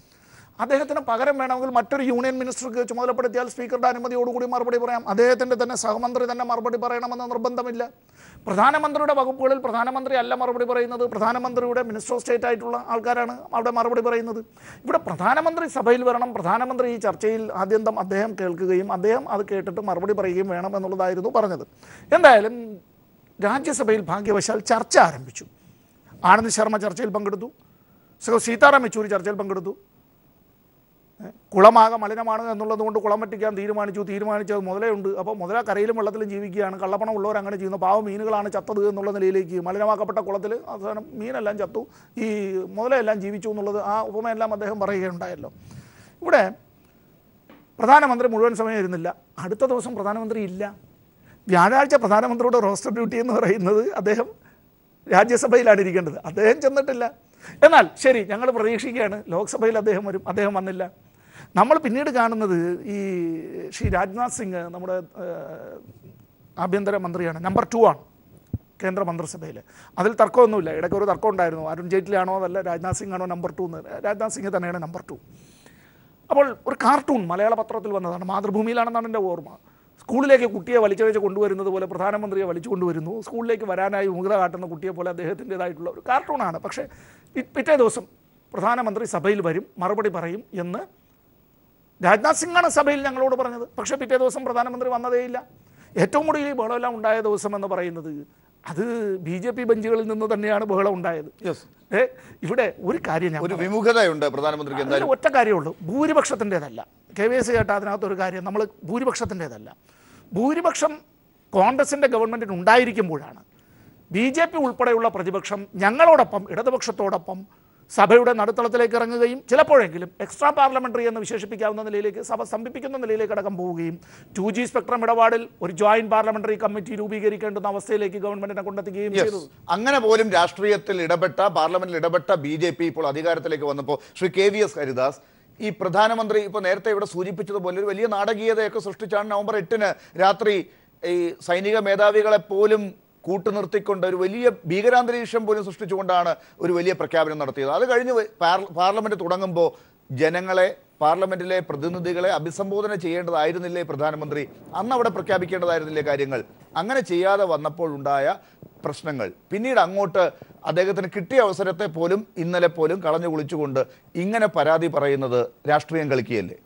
അദ്ദേഹത്തിന് പകരം വേണമെങ്കിൽ മറ്റൊരു യൂണിയൻ മിനിസ്റ്റർക്ക് ചുമതലപ്പെടുത്തിയാൽ സ്പീക്കറുടെ അനുമതിയോടുകൂടി മറുപടി പറയാം അദ്ദേഹത്തിൻ്റെ തന്നെ സഹമന്ത്രി തന്നെ മറുപടി പറയണമെന്ന് നിർബന്ധമില്ല പ്രധാനമന്ത്രിയുടെ വകുപ്പുകളിൽ പ്രധാനമന്ത്രി അല്ല മറുപടി പറയുന്നത് പ്രധാനമന്ത്രിയുടെ മിനിസ്റ്റർ ഓഫ് സ്റ്റേറ്റ് ആയിട്ടുള്ള ആൾക്കാരാണ് അവിടെ മറുപടി പറയുന്നത് ഇവിടെ പ്രധാനമന്ത്രി സഭയിൽ വരണം പ്രധാനമന്ത്രി ഈ ചർച്ചയിൽ ആദ്യന്തം അദ്ദേഹം കേൾക്കുകയും അദ്ദേഹം അത് കേട്ടിട്ട് മറുപടി പറയുകയും വേണം എന്നുള്ളതായിരുന്നു പറഞ്ഞത് എന്തായാലും രാജ്യസഭയിൽ ഭാഗ്യവശാൽ ചർച്ച ആരംഭിച്ചു ആനന്ദ് ശർമ്മ ചർച്ചയിൽ പങ്കെടുത്തു സീതാറാം യെച്ചൂരി ചർച്ചയിൽ പങ്കെടുത്തു കുളമാകെ മലിനമാണ് എന്നുള്ളത് കൊണ്ട് കുളം വറ്റിക്കാൻ തീരുമാനിച്ചു അത് മുതലേ ഉണ്ട് അപ്പോൾ മുതലാ കരയിലും വെള്ളത്തിലും ജീവിക്കുകയാണ് കള്ളപ്പണം ഉള്ളവർ അങ്ങനെ ചെയ്യുന്നു പാവം മീനുകളാണ് ചത്തത് എന്നുള്ള നിലയിലേക്ക് മലിനമാക്കപ്പെട്ട കുളത്തിൽ അവസാനം മീനെല്ലാം ചത്തു ഈ മുതലെല്ലാം ജീവിച്ചു എന്നുള്ളത് ആ ഉപമയെല്ലാം അദ്ദേഹം പറയുകയുണ്ടായല്ലോ ഇവിടെ പ്രധാനമന്ത്രി മുഴുവൻ സമയം ഇരുന്നില്ല അടുത്ത ദിവസം പ്രധാനമന്ത്രി ഇല്ല വ്യാഴാഴ്ച പ്രധാനമന്ത്രിയുടെ റോസ്റ്റർ ഡ്യൂട്ടി എന്ന് പറയുന്നത് അദ്ദേഹം രാജ്യസഭയിലാണ് ഇരിക്കേണ്ടത് അദ്ദേഹം ചെന്നിട്ടില്ല എന്നാൽ ശരി ഞങ്ങൾ പ്രതീക്ഷിക്കുകയാണ് ലോക്സഭയിൽ അദ്ദേഹം വരും അദ്ദേഹം വന്നില്ല നമ്മൾ പിന്നീട് കാണുന്നത് ഈ ശ്രീ രാജ്നാഥ് സിംഗ് നമ്മുടെ ആഭ്യന്തര മന്ത്രിയാണ് നമ്പർ ടു ആണ് കേന്ദ്ര മന്ത്രിസഭയിൽ അതിൽ തർക്കമൊന്നുമില്ല ഇടയ്ക്ക് ഒരു തർക്കം ഉണ്ടായിരുന്നു അരുൺ ആണോ അതല്ല രാജ്നാഥ് സിംഗ് ആണോ നമ്പർ ടു എന്ന് രാജ്നാഥ് സിംഗ് തന്നെയാണ് നമ്പർ ടു അപ്പോൾ ഒരു കാർട്ടൂൺ മലയാള പത്രത്തിൽ വന്നതാണ് മാതൃഭൂമിയിലാണെന്നാണ് എൻ്റെ ഓർമ്മ സ്കൂളിലേക്ക് കുട്ടിയെ വെച്ച് കൊണ്ടുവരുന്നത് പോലെ പ്രധാനമന്ത്രിയെ വലിച്ചു കൊണ്ടുവരുന്നു സ്കൂളിലേക്ക് വരാനായി മുഖത കാട്ടുന്ന കുട്ടിയെ പോലെ അദ്ദേഹത്തിൻ്റെതായിട്ടുള്ള ഒരു കാർട്ടൂണാണ് പക്ഷേ പിറ്റേ ദിവസം പ്രധാനമന്ത്രി സഭയിൽ വരും മറുപടി പറയും എന്ന് രാജ്നാഥ് സിംഗാണ് സഭയിൽ ഞങ്ങളോട് പറഞ്ഞത് പക്ഷെ പിറ്റേ ദിവസം പ്രധാനമന്ത്രി വന്നതേയില്ല ഏറ്റവും കൂടുതൽ ഈ ബഹളമെല്ലാം ഉണ്ടായ ദിവസം എന്ന് പറയുന്നത് അത് ബി ജെ പി ബെഞ്ചുകളിൽ നിന്ന് തന്നെയാണ് ബഹളം ഉണ്ടായത് ഏ ഇവിടെ ഒരു കാര്യം ഞാൻ ഒരു വിമുഖതയുണ്ട് പ്രധാനമന്ത്രിക്ക് എന്തായാലും ഒറ്റ കാര്യമുള്ളൂ ഭൂരിപക്ഷത്തിൻ്റെതല്ല കെ വി എസ് കേട്ട അതിനകത്തൊരു കാര്യം നമ്മൾ ഭൂരിപക്ഷത്തിൻ്റെതല്ല ഭൂരിപക്ഷം കോൺഗ്രസിൻ്റെ ഗവൺമെൻറ്റിന് ഉണ്ടായിരിക്കുമ്പോഴാണ് ബി ജെ പി ഉൾപ്പെടെയുള്ള പ്രതിപക്ഷം ഞങ്ങളോടൊപ്പം ഇടതുപക്ഷത്തോടൊപ്പം സഭയുടെ നടുത്തളത്തിലേക്ക് ഇറങ്ങുകയും ചിലപ്പോഴെങ്കിലും എക്സ്ട്രാ പാർലമെന്ററി എന്ന് വിശേഷിപ്പിക്കാവുന്ന നിലയിലേക്ക് സഭ സ്തംഭിപ്പിക്കുന്ന നിലയിലേക്ക് അടക്കം പോവുകയും ടു ജി സ്പെക്ട്രം ഇടപാടിൽ ഒരു ജോയിന്റ് പാർലമെന്ററി കമ്മിറ്റി രൂപീകരിക്കേണ്ടുന്ന അവസ്ഥയിലേക്ക് ഗവൺമെന്റിനെ കൊണ്ടെത്തുകയും ചെയ്തു അങ്ങനെ പോലും രാഷ്ട്രീയത്തിൽ ഇടപെട്ട പാർലമെന്റിൽ ഇടപെട്ട ബി ജെ പി ഇപ്പോൾ അധികാരത്തിലേക്ക് വന്നപ്പോൾ Shri K V S Haridas ഈ പ്രധാനമന്ത്രി ഇപ്പോൾ നേരത്തെ ഇവിടെ സൂചിപ്പിച്ചതുപോലെ ഒരു വലിയ നാടകീയതയൊക്കെ സൃഷ്ടിച്ചാണ് നവംബർ എട്ടിന് രാത്രി ഈ സൈനിക മേധാവികളെ പോലും കൂട്ടുനിർത്തിക്കൊണ്ട് ഒരു വലിയ ഭീകരാന്തരീക്ഷം പോലും സൃഷ്ടിച്ചുകൊണ്ടാണ് ഒരു വലിയ പ്രഖ്യാപനം നടത്തിയത് അത് കഴിഞ്ഞ് പാർലമെൻറ്റ് തുടങ്ങുമ്പോൾ ജനങ്ങളെ പാർലമെന്റിലെ പ്രതിനിധികളെ അഭിസംബോധന ചെയ്യേണ്ടതായിരുന്നില്ലേ പ്രധാനമന്ത്രി അന്ന് അവിടെ പ്രഖ്യാപിക്കേണ്ടതായിരുന്നില്ലേ കാര്യങ്ങൾ അങ്ങനെ ചെയ്യാതെ ഉണ്ടായ പ്രശ്നങ്ങൾ പിന്നീട് അങ്ങോട്ട് അദ്ദേഹത്തിന് കിട്ടിയ അവസരത്തെ പോലും ഇന്നലെ പോലും കളഞ്ഞു കുളിച്ചുകൊണ്ട് ഇങ്ങനെ പരാതി പറയുന്നത് രാഷ്ട്രീയം കളിക്കുകയല്ലേ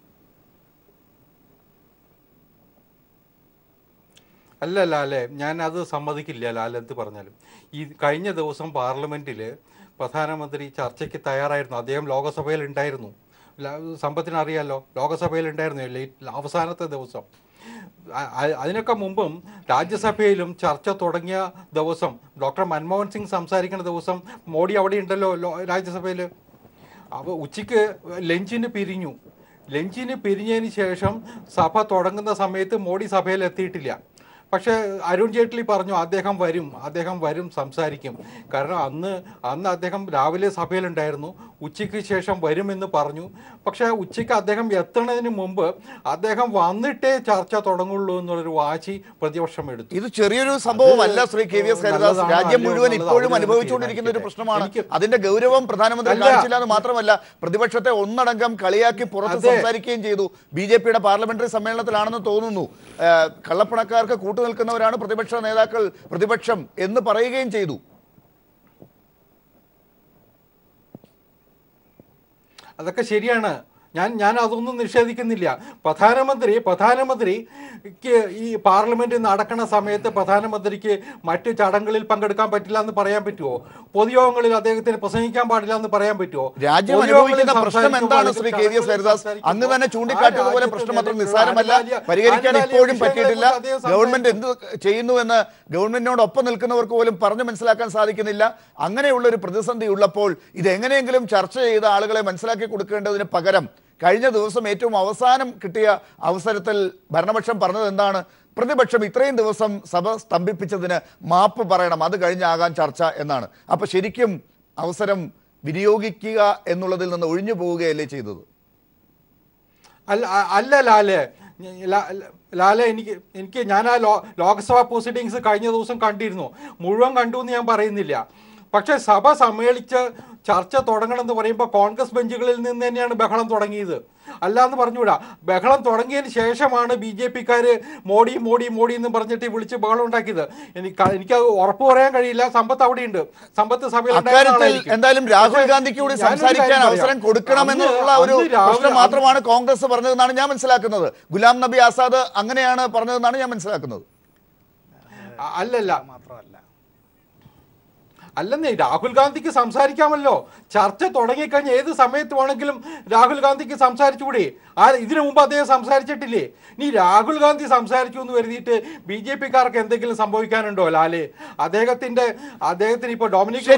അല്ല ലാലെ അത് സമ്മതിക്കില്ല എന്ത് പറഞ്ഞാലും ഈ കഴിഞ്ഞ ദിവസം പാർലമെന്റിൽ പ്രധാനമന്ത്രി ചർച്ചയ്ക്ക് തയ്യാറായിരുന്നു അദ്ദേഹം ലോകസഭയിൽ ഉണ്ടായിരുന്നു സമ്പത്തിന് അറിയാലോ ലോകസഭയിൽ ഉണ്ടായിരുന്നു ലേറ്റ് അവസാനത്തെ ദിവസം അതിനൊക്കെ മുമ്പും രാജ്യസഭയിലും ചർച്ച തുടങ്ങിയ ദിവസം ഡോക്ടർ മൻമോഹൻ സിംഗ് സംസാരിക്കുന്ന ദിവസം മോഡി അവിടെ ഉണ്ടല്ലോ രാജ്യസഭയിൽ അപ്പോൾ ഉച്ചയ്ക്ക് ലഞ്ചിന് പിരിഞ്ഞു ലഞ്ചിന് പിരിഞ്ഞതിന് ശേഷം സഭ തുടങ്ങുന്ന സമയത്ത് മോഡി സഭയിൽ എത്തിയിട്ടില്ല പക്ഷേ അരുൺ ജെയ്റ്റ്ലി പറഞ്ഞു അദ്ദേഹം വരും അദ്ദേഹം വരും സംസാരിക്കും കാരണം അന്ന് അന്ന് അദ്ദേഹം രാവിലെ സഭയിലുണ്ടായിരുന്നു ഉച്ചയ്ക്ക് ശേഷം വരുമെന്ന് പറഞ്ഞു പക്ഷേ ഉച്ചയ്ക്ക് അദ്ദേഹം എത്തുന്നതിന് മുമ്പ് അദ്ദേഹം വന്നിട്ടേ ചർച്ച തുടങ്ങുള്ളൂ എന്നുള്ളൊരു വാശി പ്രതിപക്ഷം എടുത്തു ഇത് ചെറിയൊരു സംഭവമല്ല Shri K V S Haridas രാജ്യം മുഴുവൻ ഇപ്പോഴും അനുഭവിച്ചുകൊണ്ടിരിക്കുന്ന ഒരു പ്രശ്നമാണ് അതിന്റെ ഗൗരവം പ്രധാനമന്ത്രി കാണിച്ചില്ല എന്ന് മാത്രമല്ല പ്രതിപക്ഷത്തെ ഒന്നടങ്കം കളിയാക്കി പുറത്ത് സംസാരിക്കുകയും ചെയ്തു ബി ജെ പിയുടെ പാർലമെന്ററി സമ്മേളനത്തിലാണെന്ന് തോന്നുന്നു കള്ളപ്പണക്കാർക്ക് കൂട്ടു എതിർത്ത് നിൽക്കുന്നവരാണ് പ്രതിപക്ഷ നേതാക്കൾ പ്രതിപക്ഷം എന്ന് പറയുകയും ചെയ്തു അതൊക്കെ ശരിയാണ് ഞാൻ ഞാൻ അതൊന്നും നിഷേധിക്കുന്നില്ല പ്രധാനമന്ത്രി പ്രധാനമന്ത്രിക്ക് ഈ പാർലമെൻറ്റിൽ നടക്കുന്ന അടക്കണ സമയത്ത് പ്രധാനമന്ത്രിക്ക് മറ്റ് ചടങ്ങുകളിൽ പങ്കെടുക്കാൻ പറ്റില്ല എന്ന് പറയാൻ പറ്റുമോ പൊതുയോഗങ്ങളിൽ അദ്ദേഹത്തിന് പ്രസംഗിക്കാൻ പാടില്ല എന്ന് പറയാൻ പറ്റുമോ പ്രശ്നം എന്താണ് Shri K V S Haridas അന്ന് പ്രശ്നം അത്ര നിസ്സാരമല്ല പരിഹരിക്കാൻ ഇപ്പോഴും പറ്റിയിട്ടില്ല ഗവൺമെന്റ് എന്ത് ചെയ്യുന്നു എന്ന് ഗവൺമെന്റിനോടൊപ്പം നിൽക്കുന്നവർക്ക് പോലും പറഞ്ഞു മനസ്സിലാക്കാൻ സാധിക്കുന്നില്ല അങ്ങനെയുള്ള ഒരു പ്രതിസന്ധി ഉള്ളപ്പോൾ ഇത് എങ്ങനെയെങ്കിലും ചർച്ച ചെയ്ത ആളുകളെ മനസ്സിലാക്കി കൊടുക്കേണ്ടതിന് പകരം കഴിഞ്ഞ ദിവസം ഏറ്റവും അവസാനം കിട്ടിയ അവസരത്തിൽ ഭരണപക്ഷം പറഞ്ഞത് എന്താണ് പ്രതിപക്ഷം ഇത്രയും ദിവസം സഭ സ്തംഭിപ്പിച്ചതിന് മാപ്പ് പറയണം അത് കഴിഞ്ഞാകാൻ ചർച്ച എന്നാണ് അപ്പോൾ ശരിക്കും അവസരം വിനിയോഗിക്കുക എന്നുള്ളതിൽ നിന്ന് ഒഴിഞ്ഞു പോവുകയല്ലേ ചെയ്തത് അല്ല അല്ല ലാല് ലാല എനിക്ക് എനിക്ക് ഞാൻ ആ ലോക്സഭാ പ്രൊസീഡിങ്സ് കഴിഞ്ഞ ദിവസം കണ്ടിരുന്നു മുഴുവൻ കണ്ടു എന്ന് ഞാൻ പറയുന്നില്ല പക്ഷേ സഭ സമ്മേളിച്ച് ചർച്ച തുടങ്ങണമെന്ന് പറയുമ്പോൾ കോൺഗ്രസ് ബെഞ്ചുകളിൽ നിന്ന് തന്നെയാണ് ബഹളം തുടങ്ങിയത് അല്ലാന്ന് പറഞ്ഞുകൂടാ ബഹളം തുടങ്ങിയതിന് ശേഷമാണ് ബി ജെ പിക്കാർ മോഡി മോഡി മോഡി എന്ന് പറഞ്ഞിട്ട് വിളിച്ച് ബഹളം ഉണ്ടാക്കിയത് എനിക്ക് എനിക്ക് ഉറപ്പ് പറയാൻ കഴിയില്ല സമ്പത്ത് അവിടെയുണ്ട് സമ്പത്ത് സഭയിൽ എന്തായാലും രാഹുൽ ഗാന്ധിക്ക് കൂടി സംസാരിക്കാൻ അവസരം കൊടുക്കണമെന്നുള്ള ഒരു മാത്രമാണ് കോൺഗ്രസ് പറഞ്ഞതെന്നാണ് ഞാൻ മനസ്സിലാക്കുന്നത് ഗുലാം നബി ആസാദ് അങ്ങനെയാണ് പറഞ്ഞതെന്നാണ് ഞാൻ മനസ്സിലാക്കുന്നത് അല്ലല്ല മാത്രമല്ല അല്ലെന്നേ രാഹുൽ ഗാന്ധിക്ക് സംസാരിക്കാമല്ലോ ചർച്ച തുടങ്ങിക്കഴിഞ്ഞ ഏത് സമയത്ത് വേണമെങ്കിലും രാഹുൽ ഗാന്ധിക്ക് സംസാരിച്ചുകൂടി ആ ഇതിനു മുമ്പ് അദ്ദേഹം സംസാരിച്ചിട്ടില്ലേ നീ രാഹുൽ ഗാന്ധി സംസാരിച്ചു എന്ന് കരുതിയിട്ട് ബി ജെ പിക്കാർക്ക് എന്തെങ്കിലും സംഭവിക്കാനുണ്ടോ ലാല് അദ്ദേഹത്തിന്റെ അദ്ദേഹത്തിന് ഇപ്പൊ ഡോമിനിക്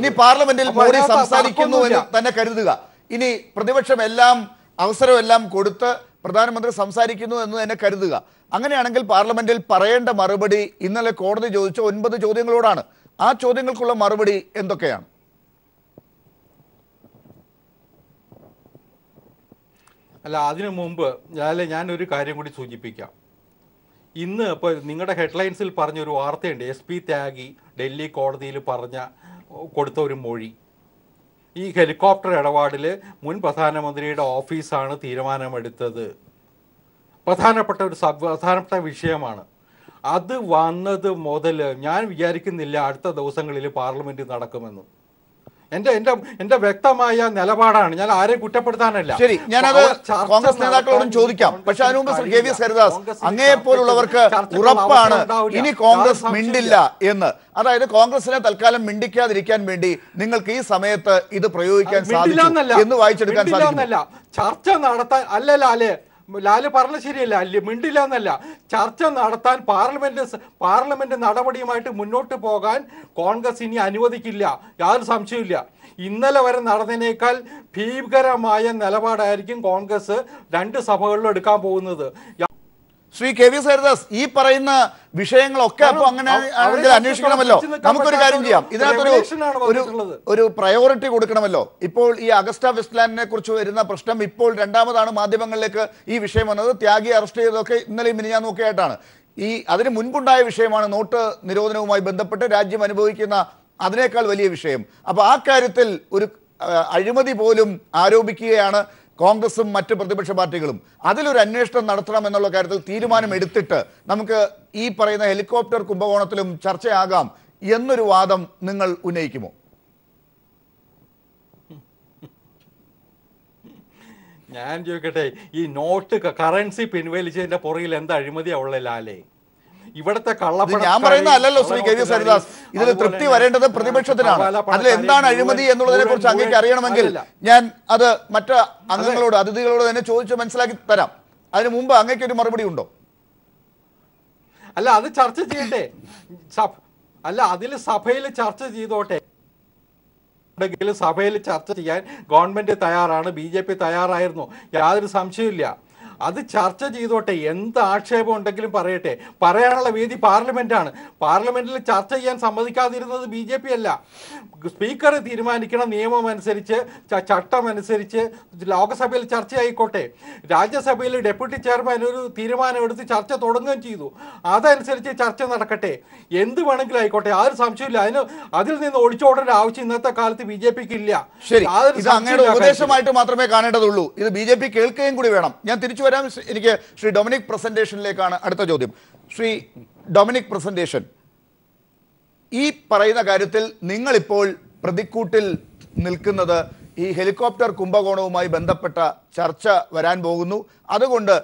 ഇനി പാർലമെന്റിൽ സംസാരിക്കുന്നു തന്നെ കരുതുക ഇനി പ്രതിപക്ഷം എല്ലാം അവസരമെല്ലാം കൊടുത്ത് പ്രധാനമന്ത്രി സംസാരിക്കുന്നു എന്ന് തന്നെ കരുതുക അങ്ങനെയാണെങ്കിൽ പാർലമെന്റിൽ പറയേണ്ട മറുപടി ഇന്നലെ കോടതി ചോദിച്ച ഒൻപത് ചോദ്യങ്ങളോടാണ് ആ ചോദ്യങ്ങൾക്കുള്ള മറുപടി എന്തൊക്കെയാണ് അല്ല അതിനു മുമ്പ് അല്ലെ ഞാനൊരു കാര്യം കൂടി സൂചിപ്പിക്കാം ഇന്ന് ഇപ്പോൾ നിങ്ങളുടെ ഹെഡ്ലൈൻസിൽ പറഞ്ഞൊരു വാർത്തയുണ്ട് എസ് പി ത്യാഗി ഡൽഹി കോടതിയിൽ പറഞ്ഞ കൊടുത്ത ഒരു മൊഴി ഈ ഹെലികോപ്റ്റർ ഇടപാടിൽ മുൻ പ്രധാനമന്ത്രിയുടെ ഓഫീസാണ് തീരുമാനമെടുത്തത് പ്രധാനപ്പെട്ട ഒരു പ്രധാനപ്പെട്ട വിഷയമാണ് അത് വന്നത് മുതൽ ഞാൻ വിചാരിക്കുന്നില്ല അടുത്ത ദിവസങ്ങളിൽ പാർലമെൻറ്റ് നടക്കുമെന്നും എന്റെ എന്റെ എന്റെ വ്യക്തമായ നിലപാടാണ് ഞാൻ ആരെയും കുറ്റപ്പെടുത്താനല്ല ശരി ഞാനത് കോൺഗ്രസ് നേതാക്കളോടും ചോദിക്കാം പക്ഷെ അതിനുമുമ്പ് Shri K V S Haridas അങ്ങയെ പോലുള്ളവർക്ക് ഉറപ്പാണ് ഇനി കോൺഗ്രസ് മിണ്ടില്ല എന്ന് അതായത് കോൺഗ്രസിനെ തൽക്കാലം മിണ്ടിക്കാതിരിക്കാൻ വേണ്ടി നിങ്ങൾക്ക് ഈ സമയത്ത് ഇത് പ്രയോഗിക്കാൻ സാധിക്കില്ല എന്ന് വായിച്ചെടുക്കാൻ സാധിക്കും ചർച്ച നടത്താൻ അല്ലല്ല അല്ലേ ലാല് പറഞ്ഞ ശരിയല്ല മിണ്ടില്ല എന്നല്ല ചർച്ച നടത്താൻ പാർലമെന്റ് പാർലമെന്റ് നടപടിയുമായിട്ട് മുന്നോട്ട് പോകാൻ കോൺഗ്രസ് ഇനി അനുവദിക്കില്ല യാതൊരു സംശയമില്ല ഇന്നലെ വരെ നടന്നതിനേക്കാൾ ഭീകരമായ നിലപാടായിരിക്കും കോൺഗ്രസ് രണ്ട് സഭകളിലും എടുക്കാൻ പോകുന്നത് ശ്രീ കെ വി സരദാസ് ഈ പറയുന്ന വിഷയങ്ങളൊക്കെ അപ്പൊ അങ്ങനെ ആണെങ്കിൽ അന്വേഷിക്കണമല്ലോ നമുക്കൊരു കാര്യം ചെയ്യാം ഇതിനകത്തൊരു ഒരു ഒരു പ്രയോറിറ്റി കൊടുക്കണമല്ലോ ഇപ്പോൾ ഈ അഗസ്റ്റ വെസ്റ്റ്ലാൻഡിനെ കുറിച്ച് വരുന്ന പ്രശ്നം ഇപ്പോൾ രണ്ടാമതാണ് മാധ്യമങ്ങളിലേക്ക് ഈ വിഷയം വന്നത് ത്യാഗി അറസ്റ്റ് ചെയ്തതൊക്കെ ഇന്നലെയും മിനിഞ്ഞാന്നും ഒക്കെ ഈ അതിന് മുൻപുണ്ടായ വിഷയമാണ് നോട്ട് നിരോധനവുമായി ബന്ധപ്പെട്ട് രാജ്യം അനുഭവിക്കുന്ന അതിനേക്കാൾ വലിയ വിഷയം അപ്പൊ ആ കാര്യത്തിൽ ഒരു അഴിമതി പോലും ആരോപിക്കുകയാണ് കോൺഗ്രസും മറ്റ് പ്രതിപക്ഷ പാർട്ടികളും അതിലൊരു അന്വേഷണം നടത്തണം എന്നുള്ള കാര്യത്തിൽ തീരുമാനമെടുത്തിട്ട് നമുക്ക് ഈ പറയുന്ന ഹെലികോപ്റ്റർ കുംഭകോണത്തിലും ചർച്ചയാകാം എന്നൊരു വാദം നിങ്ങൾ ഉന്നയിക്കുമോ ഞാൻ ചോദിക്കട്ടെ ഈ നോട്ട് കറൻസി പിൻവലിച്ചതിന്റെ പുറകിൽ എന്താ അഴിമതിയാ ഉള്ള ലാലേ ഇവിടുത്തെ കള്ളപ്പണം ഞാൻ പറയുന്ന അല്ലല്ലോ ശ്രീ കെ ജി സരിദാസ് ഇതിൽ തൃപ്തി വരേണ്ടത് പ്രതിപക്ഷത്തിനാണ് അതിൽ എന്താണ് അഴിമതി എന്നുള്ളതിനെ കുറിച്ച് അങ്ങേക്ക് അറിയണമെങ്കിൽ ഞാൻ അത് മറ്റ് അംഗങ്ങളോട് അതിഥികളോട് തന്നെ ചോദിച്ച് മനസ്സിലാക്കി തരാം അതിന് മുമ്പ് അങ്ങേക്ക് ഒരു മറുപടി ഉണ്ടോ അല്ല അത് ചർച്ച ചെയ്യട്ടെ അല്ല അതിൽ സഭയിൽ ചർച്ച ചെയ്തോട്ടെ സഭയിൽ ചർച്ച ചെയ്യാൻ ഗവൺമെന്റ് തയ്യാറാണ് ബി തയ്യാറായിരുന്നു യാതൊരു സംശയമില്ല അത് ചർച്ച ചെയ്തോട്ടെ എന്ത് ആക്ഷേപം ഉണ്ടെങ്കിലും പറയട്ടെ പറയാനുള്ള വേദി പാർലമെന്റാണ് പാർലമെന്റിൽ ചർച്ച ചെയ്യാൻ സമ്മതിക്കാതിരുന്നത് ബി ജെ പി അല്ല സ്പീക്കർ തീരുമാനിക്കണം നിയമം അനുസരിച്ച് ചട്ടം അനുസരിച്ച് ലോകസഭയിൽ ചർച്ചയായിക്കോട്ടെ രാജ്യസഭയിൽ ഡെപ്യൂട്ടി ചെയർമാൻ ഒരു തീരുമാനമെടുത്ത് ചർച്ച തുടങ്ങുകയും ചെയ്തു അതനുസരിച്ച് ചർച്ച നടക്കട്ടെ എന്ത് വേണമെങ്കിലും ആയിക്കോട്ടെ ആ ഒരു സംശയമില്ല അതിന് അതിൽ നിന്ന് ഒളിച്ചോടേണ്ട ആവശ്യം ഇന്നത്തെ കാലത്ത് ബി ജെ പിക്ക് ഇല്ല ഉപദേശമായിട്ട് മാത്രമേ കാണേണ്ടതുള്ളൂ ഇത് ബി ജെ പി കേൾക്കുകയും കൂടി വേണം ഞാൻ തിരിച്ചു വരാം എനിക്ക് ശ്രീ ഡൊമിനിക് പ്രസന്റേഷനിലേക്കാണ് അടുത്ത ചോദ്യം ശ്രീ ഡൊമിനിക് പ്രസന്റേഷൻ ഈ പറയുന്ന കാര്യത്തിൽ നിങ്ങളിപ്പോൾ പ്രതിക്കൂട്ടിൽ നിൽക്കുന്നത് ഈ ഹെലികോപ്റ്റർ കുംഭകോണവുമായി ബന്ധപ്പെട്ട ചർച്ച വരാൻ പോകുന്നു അതുകൊണ്ട്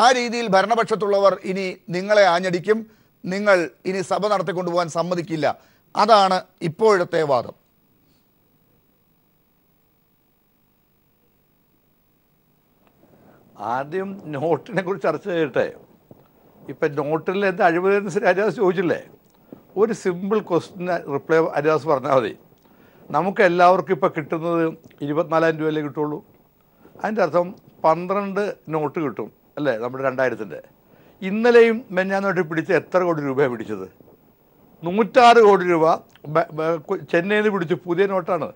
ആ രീതിയിൽ ഭരണപക്ഷത്തുള്ളവർ ഇനി നിങ്ങളെ ആഞ്ഞടിക്കും നിങ്ങൾ ഇനി സഭ നടത്തിക്കൊണ്ടുപോകാൻ സമ്മതിക്കില്ല അതാണ് ഇപ്പോഴത്തെ വാദം ആദ്യം നോട്ടിനെ കുറിച്ച് ചർച്ച ചെയ്യട്ടെ ഇപ്പൊ നോട്ടിൽ എൻ്റെ അഴിമതി രാജാവ് ചോദിച്ചില്ലേ ഒരു സിമ്പിൾ ക്വസ്റ്റിന് റിപ്ലൈ അരിദാസ് പറഞ്ഞാൽ മതി നമുക്ക് എല്ലാവർക്കും ഇപ്പോൾ കിട്ടുന്നത് ഇരുപത്തിനാലായിരം രൂപയല്ലേ കിട്ടുള്ളൂ അതിൻ്റെ അർത്ഥം പന്ത്രണ്ട് നോട്ട് കിട്ടും അല്ലേ നമ്മുടെ രണ്ടായിരത്തിൻ്റെ ഇന്നലെയും മെഞ്ഞാന്നോട്ട് പിടിച്ച എത്ര കോടി രൂപയാണ് പിടിച്ചത് നൂറ്റാറ് കോടി രൂപ ചെന്നൈയിൽ പിടിച്ചു പുതിയ നോട്ടാണ്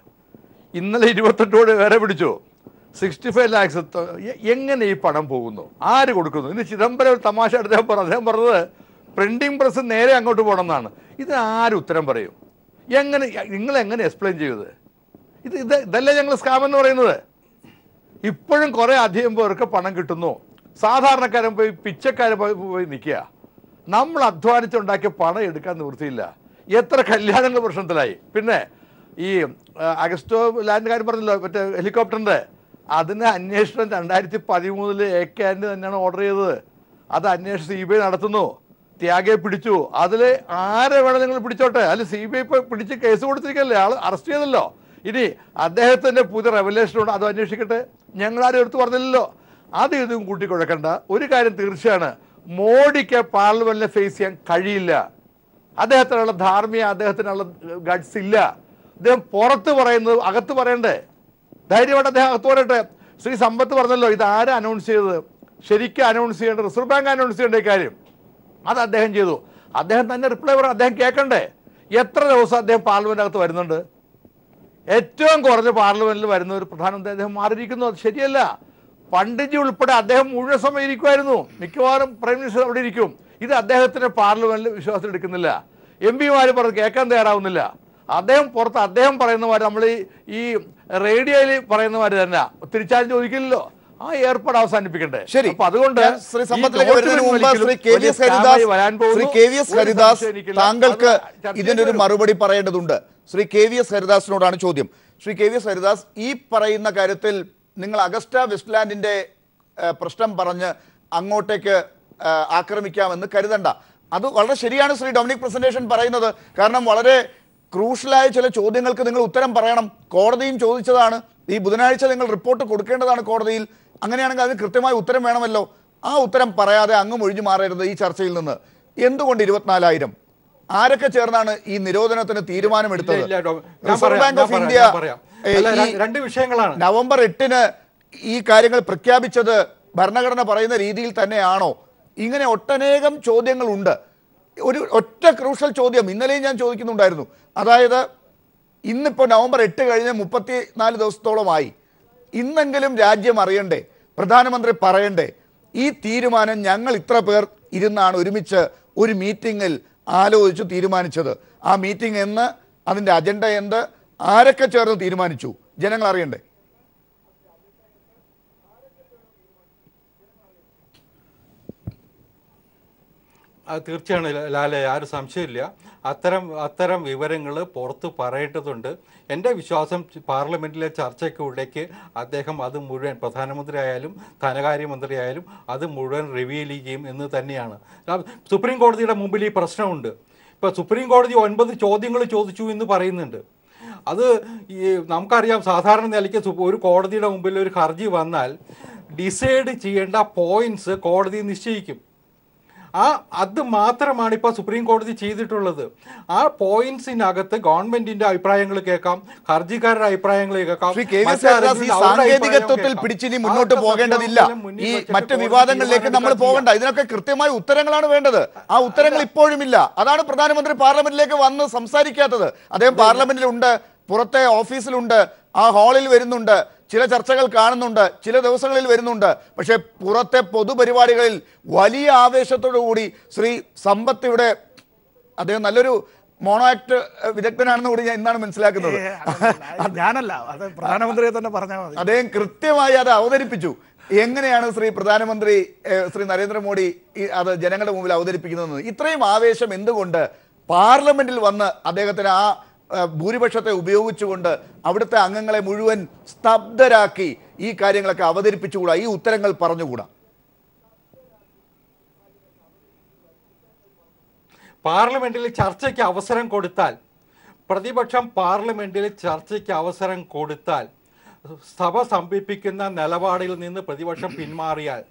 ഇന്നലെ ഇരുപത്തെട്ട് കോടി വരെ പിടിച്ചോ സിക്സ്റ്റി ഫൈവ് ലാക്സ് എങ്ങനെ ഈ പണം പോകുന്നു ആര് കൊടുക്കുന്നു ഇനി ചിദംബരം തമാശ എടുത്ത് അദ്ദേഹം പറഞ്ഞു അദ്ദേഹം പറഞ്ഞത് പ്രിന്റിംഗ് പ്രസ് നേരെ അങ്ങോട്ട് പോകണം എന്നാണ് ഇതിന് ആരും ഉത്തരം പറയും എങ്ങനെ നിങ്ങൾ എങ്ങനെ എക്സ്പ്ലെയിൻ ചെയ്തത് ഇത് ഇത് ഇതല്ലേ ഞങ്ങൾ സ്കാം എന്ന് പറയുന്നത് ഇപ്പോഴും കുറേ അധികം പേർക്ക് പണം കിട്ടുന്നു സാധാരണക്കാരൻ പോയി പിച്ചക്കാരൻ പോയി പോയി നിൽക്കുക നമ്മൾ അധ്വാനിച്ചുണ്ടാക്കിയ പണം എടുക്കാൻ നിവൃത്തിയില്ല എത്ര കല്യാണങ്ങൾ പ്രശ്നത്തിലായി പിന്നെ ഈ അഗസ്റ്റോ ലാൻഡ് കാര്യം പറഞ്ഞല്ലോ മറ്റേ ഹെലികോപ്റ്ററിൻ്റെ അതിന് അന്വേഷണം രണ്ടായിരത്തി പതിമൂന്നിൽ എ കെ ആൻഡ് തന്നെയാണ് ഓർഡർ ചെയ്തത് അത് അന്വേഷണം സി ബി ഐ നടത്തുന്നു ത്യാഗെ പിടിച്ചു അതിലെ ആരെ വേണം നിങ്ങൾ പിടിച്ചോട്ടെ അതിൽ സി ബി ഐ പിടിച്ച് കേസ് കൊടുത്തിരിക്കല്ലേ ആൾ അറസ്റ്റ് ചെയ്തല്ലോ ഇനി അദ്ദേഹത്തിൻ്റെ പുതിയ റെവലേഷനോട് അത് അന്വേഷിക്കട്ടെ ആരും എടുത്തു പറഞ്ഞില്ലല്ലോ അത് ഇതും കൂട്ടിക്കുഴക്കണ്ട ഒരു കാര്യം തീർച്ചയാണ് മോഡിക്ക് പാർലമെന്റിനെ ഫേസ് ചെയ്യാൻ കഴിയില്ല അദ്ദേഹത്തിനുള്ള ധാർമ്മിക അദ്ദേഹത്തിനുള്ള ഗഡ്സ് ഇല്ല അദ്ദേഹം പുറത്ത് പറയുന്നത് അകത്ത് പറയണ്ടേ ധൈര്യമായിട്ട് അദ്ദേഹം അകത്ത് പറയട്ടെ ശ്രീ സമ്പത്ത് പറഞ്ഞല്ലോ ഇത് ആരാ അനൗൺസ് ചെയ്തത് ശരിക്കും അനൗൺസ് ചെയ്യേണ്ട റിസർവ് ബാങ്ക് അനൗൺസ് ചെയ്യേണ്ട കാര്യം അത് അദ്ദേഹം ചെയ്തു അദ്ദേഹം തന്നെ റിപ്ലൈ പറഞ്ഞു അദ്ദേഹം കേൾക്കണ്ടേ എത്ര ദിവസം അദ്ദേഹം പാർലമെൻറ്റിനകത്ത് വരുന്നുണ്ട് ഏറ്റവും കുറഞ്ഞ പാർലമെൻറ്റിൽ വരുന്ന ഒരു പ്രധാനമന്ത്രി അദ്ദേഹം മാറിയിരിക്കുന്നു അത് ശരിയല്ല പണ്ഡിറ്റ് ഉൾപ്പെടെ അദ്ദേഹം മുഴുവൻ സമയം ഇരിക്കുമായിരുന്നു മിക്കവാറും പ്രൈം മിനിസ്റ്റർ അവിടെ ഇരിക്കും ഇത് അദ്ദേഹത്തിൻ്റെ പാർലമെൻറ്റിൽ എടുക്കുന്നില്ല എം പിമാർ പറഞ്ഞ് കേൾക്കാൻ തയ്യാറാവുന്നില്ല അദ്ദേഹം പുറത്ത് അദ്ദേഹം പറയുന്നവർ നമ്മൾ ഈ റേഡിയോയിൽ പറയുന്നവർ തന്നെ തിരിച്ചാൽ ചോദിക്കില്ലല്ലോ ആ ഏർപ്പാട് അവസാനിപ്പിക്കണ്ടേ ശരി അപ്പൊ അതുകൊണ്ട് ശ്രീ സമ്പത്തിലേക്ക് Shri K V S Haridas Shri K Haridas താങ്കൾക്ക് ഇതിനൊരു മറുപടി പറയേണ്ടതുണ്ട് ശ്രീ കെ വി എസ് ഹരിദാസിനോടാണ് ചോദ്യം Shri K V S Haridas ഈ പറയുന്ന കാര്യത്തിൽ നിങ്ങൾ അഗസ്റ്റ വെസ്റ്റ്ലാൻഡിന്റെ പ്രശ്നം പറഞ്ഞ് അങ്ങോട്ടേക്ക് ആക്രമിക്കാമെന്ന് കരുതണ്ട അത് വളരെ ശരിയാണ് ശ്രീ ഡൊമിനിക് പ്രസന്റേഷൻ പറയുന്നത് കാരണം വളരെ ക്രൂഷ്യലായ ചില ചോദ്യങ്ങൾക്ക് നിങ്ങൾ ഉത്തരം പറയണം കോടതിയും ചോദിച്ചതാണ് ഈ ബുധനാഴ്ച നിങ്ങൾ റിപ്പോർട്ട് കൊടുക്കേണ്ടതാണ് കോടതിയിൽ അങ്ങനെയാണെങ്കിൽ അതിന് കൃത്യമായ ഉത്തരം വേണമല്ലോ ആ ഉത്തരം പറയാതെ അങ്ങ് ഒഴിഞ്ഞു മാറരുത് ഈ ചർച്ചയിൽ നിന്ന് എന്തുകൊണ്ട് ഇരുപത്തിനാലായിരം ആരൊക്കെ ചേർന്നാണ് ഈ നിരോധനത്തിന് തീരുമാനമെടുത്തത് റിസർവ് ബാങ്ക് ഓഫ് ഇന്ത്യ രണ്ട് വിഷയങ്ങളാണ് നവംബർ എട്ടിന് ഈ കാര്യങ്ങൾ പ്രഖ്യാപിച്ചത് ഭരണഘടന പറയുന്ന രീതിയിൽ തന്നെയാണോ ഇങ്ങനെ ഒട്ടനേകം ചോദ്യങ്ങളുണ്ട് ഒരു ഒറ്റ ക്രൂഷ്യൽ ചോദ്യം ഇന്നലെയും ഞാൻ ചോദിക്കുന്നുണ്ടായിരുന്നു അതായത് ഇന്നിപ്പോൾ നവംബർ എട്ട് കഴിഞ്ഞ് മുപ്പത്തി നാല് ദിവസത്തോളമായി ഇന്നെങ്കിലും രാജ്യം അറിയണ്ടേ പ്രധാനമന്ത്രി പറയണ്ടേ ഈ തീരുമാനം ഞങ്ങൾ ഇത്ര പേർ ഇരുന്നാണ് ഒരുമിച്ച് ഒരു മീറ്റിങ്ങിൽ ആലോചിച്ച് തീരുമാനിച്ചത് ആ മീറ്റിംഗ് എന്ന് അതിൻ്റെ അജണ്ട എന്ത് ആരൊക്കെ ചേർന്ന് തീരുമാനിച്ചു ജനങ്ങൾ അറിയണ്ടേ തീർച്ചയാണ് ലാലെ ആരും സംശയമില്ല അത്തരം അത്തരം വിവരങ്ങൾ പുറത്ത് പറയേണ്ടതുണ്ട് എൻ്റെ വിശ്വാസം പാർലമെൻറ്റിലെ ചർച്ചയ്ക്കുള്ളിലേക്ക് അദ്ദേഹം അത് മുഴുവൻ പ്രധാനമന്ത്രി ആയാലും ധനകാര്യമന്ത്രി ആയാലും അത് മുഴുവൻ റിവീൽ ചെയ്യുകയും എന്ന് തന്നെയാണ് സുപ്രീം കോടതിയുടെ മുമ്പിൽ ഈ പ്രശ്നമുണ്ട് ഇപ്പോൾ സുപ്രീം കോടതി ഒൻപത് ചോദ്യങ്ങൾ ചോദിച്ചു എന്ന് പറയുന്നുണ്ട് അത് ഈ നമുക്കറിയാം സാധാരണ നിലയ്ക്ക് ഒരു കോടതിയുടെ മുമ്പിൽ ഒരു ഹർജി വന്നാൽ ഡിസൈഡ് ചെയ്യേണ്ട പോയിന്റ്സ് കോടതി നിശ്ചയിക്കും ആ അത് മാത്രമാണ് ഇപ്പോൾ സുപ്രീം കോടതി ചെയ്തിട്ടുള്ളത് ആ പോയിന്റ്സിനകത്ത് ഗവൺമെന്റിന്റെ അഭിപ്രായങ്ങൾ കേൾക്കാം ഹർജിക്കാരുടെ അഭിപ്രായങ്ങൾ കേൾക്കാം സാങ്കേതികത്വത്തിൽ മുന്നോട്ട് പോകേണ്ടതില്ല ഈ മറ്റ് വിവാദങ്ങളിലേക്ക് നമ്മൾ പോകണ്ട ഇതിനൊക്കെ കൃത്യമായ ഉത്തരങ്ങളാണ് വേണ്ടത് ആ ഉത്തരങ്ങൾ ഇപ്പോഴുമില്ല അതാണ് പ്രധാനമന്ത്രി പാർലമെന്റിലേക്ക് വന്ന് സംസാരിക്കാത്തത് അദ്ദേഹം പാർലമെന്റിലുണ്ട് പുറത്തെ ഓഫീസിലുണ്ട് ആ ഹാളിൽ വരുന്നുണ്ട് ചില ചർച്ചകൾ കാണുന്നുണ്ട് ചില ദിവസങ്ങളിൽ വരുന്നുണ്ട് പക്ഷേ പുറത്തെ പൊതുപരിപാടികളിൽ വലിയ ആവേശത്തോടു കൂടി ശ്രീ സമ്പത്ത് ഇവിടെ അദ്ദേഹം നല്ലൊരു മോണോ ആക്ട് വിദഗ്ധനാണെന്ന് കൂടി ഞാൻ ഇന്നാണ് മനസ്സിലാക്കുന്നത് ഞാനല്ല അത് പ്രധാനമന്ത്രിയെ തന്നെ പറഞ്ഞാൽ മതി അദ്ദേഹം കൃത്യമായി അത് അവതരിപ്പിച്ചു എങ്ങനെയാണ് ശ്രീ പ്രധാനമന്ത്രി ശ്രീ നരേന്ദ്രമോദി അത് ജനങ്ങളുടെ മുമ്പിൽ അവതരിപ്പിക്കുന്നതെന്ന് ഇത്രയും ആവേശം എന്തുകൊണ്ട് പാർലമെന്റിൽ വന്ന് അദ്ദേഹത്തിന് ആ ഭൂരിപക്ഷത്തെ ഉപയോഗിച്ചുകൊണ്ട് അവിടുത്തെ അംഗങ്ങളെ മുഴുവൻ സ്തബ്ധരാക്കി ഈ കാര്യങ്ങളൊക്കെ അവതരിപ്പിച്ചുകൂടാ ഈ ഉത്തരങ്ങൾ പറഞ്ഞുകൂടാ പാർലമെന്റിൽ ചർച്ചയ്ക്ക് അവസരം കൊടുത്താൽ പ്രതിപക്ഷം പാർലമെന്റിൽ ചർച്ചയ്ക്ക് അവസരം കൊടുത്താൽ സഭ സമീപിക്കുന്ന നിലപാടിൽ നിന്ന് പ്രതിപക്ഷം പിന്മാറിയാൽ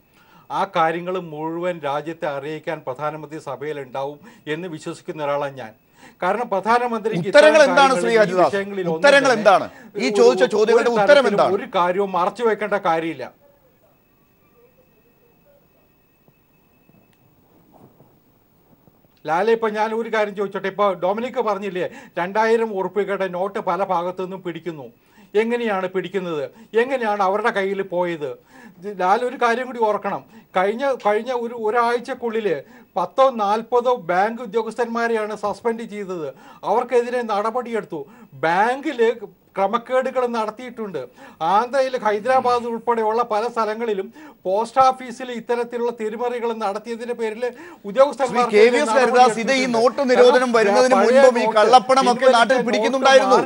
ആ കാര്യങ്ങൾ മുഴുവൻ രാജ്യത്തെ അറിയിക്കാൻ പ്രധാനമന്ത്രി സഭയിൽ ഉണ്ടാവും എന്ന് വിശ്വസിക്കുന്ന ഒരാളാണ് ഞാൻ കാരണം പ്രധാനമന്ത്രിക്ക് ഉത്തരങ്ങൾ എന്താണ് ശ്രീ വിഷയങ്ങളിൽ ഉത്തരങ്ങൾ എന്താണ് ഈ ചോദിച്ച ചോദ്യങ്ങളുടെ ഉത്തരം എന്താണ് ഒരു കാര്യവും മറച്ചു വെക്കേണ്ട കാര്യമില്ല ലാലെ ഇപ്പൊ ഞാൻ ഒരു കാര്യം ചോദിച്ചോട്ടെ ഇപ്പൊ ഡൊമിനിക്ക് പറഞ്ഞില്ലേ രണ്ടായിരം ഉറുപ്പികയുടെ നോട്ട് പല ഭാഗത്തു നിന്നും പിടിക്കുന്നു എങ്ങനെയാണ് പിടിക്കുന്നത് എങ്ങനെയാണ് അവരുടെ കയ്യിൽ പോയത് ലാൽ ഒരു കാര്യം കൂടി ഓർക്കണം കഴിഞ്ഞ കഴിഞ്ഞ ഒരു ഒരാഴ്ചക്കുള്ളിൽ പത്തോ നാൽപ്പതോ ബാങ്ക് ഉദ്യോഗസ്ഥന്മാരെയാണ് സസ്പെൻഡ് ചെയ്തത് അവർക്കെതിരെ നടപടിയെടുത്തു ബാങ്കിൽ ക്രമക്കേടുകൾ നടത്തിയിട്ടുണ്ട് ആന്ധ്രയിൽ ഹൈദരാബാദ് ഉൾപ്പെടെയുള്ള പല സ്ഥലങ്ങളിലും പോസ്റ്റ് ഓഫീസിൽ ഇത്തരത്തിലുള്ള തിരിമറികൾ നടത്തിയതിന്റെ പേരിൽ ഉദ്യോഗസ്ഥന്മാർ ഇത് ഈ മുൻപും ഈ നാട്ടിൽ പിടിക്കുന്നുണ്ടായിരുന്നു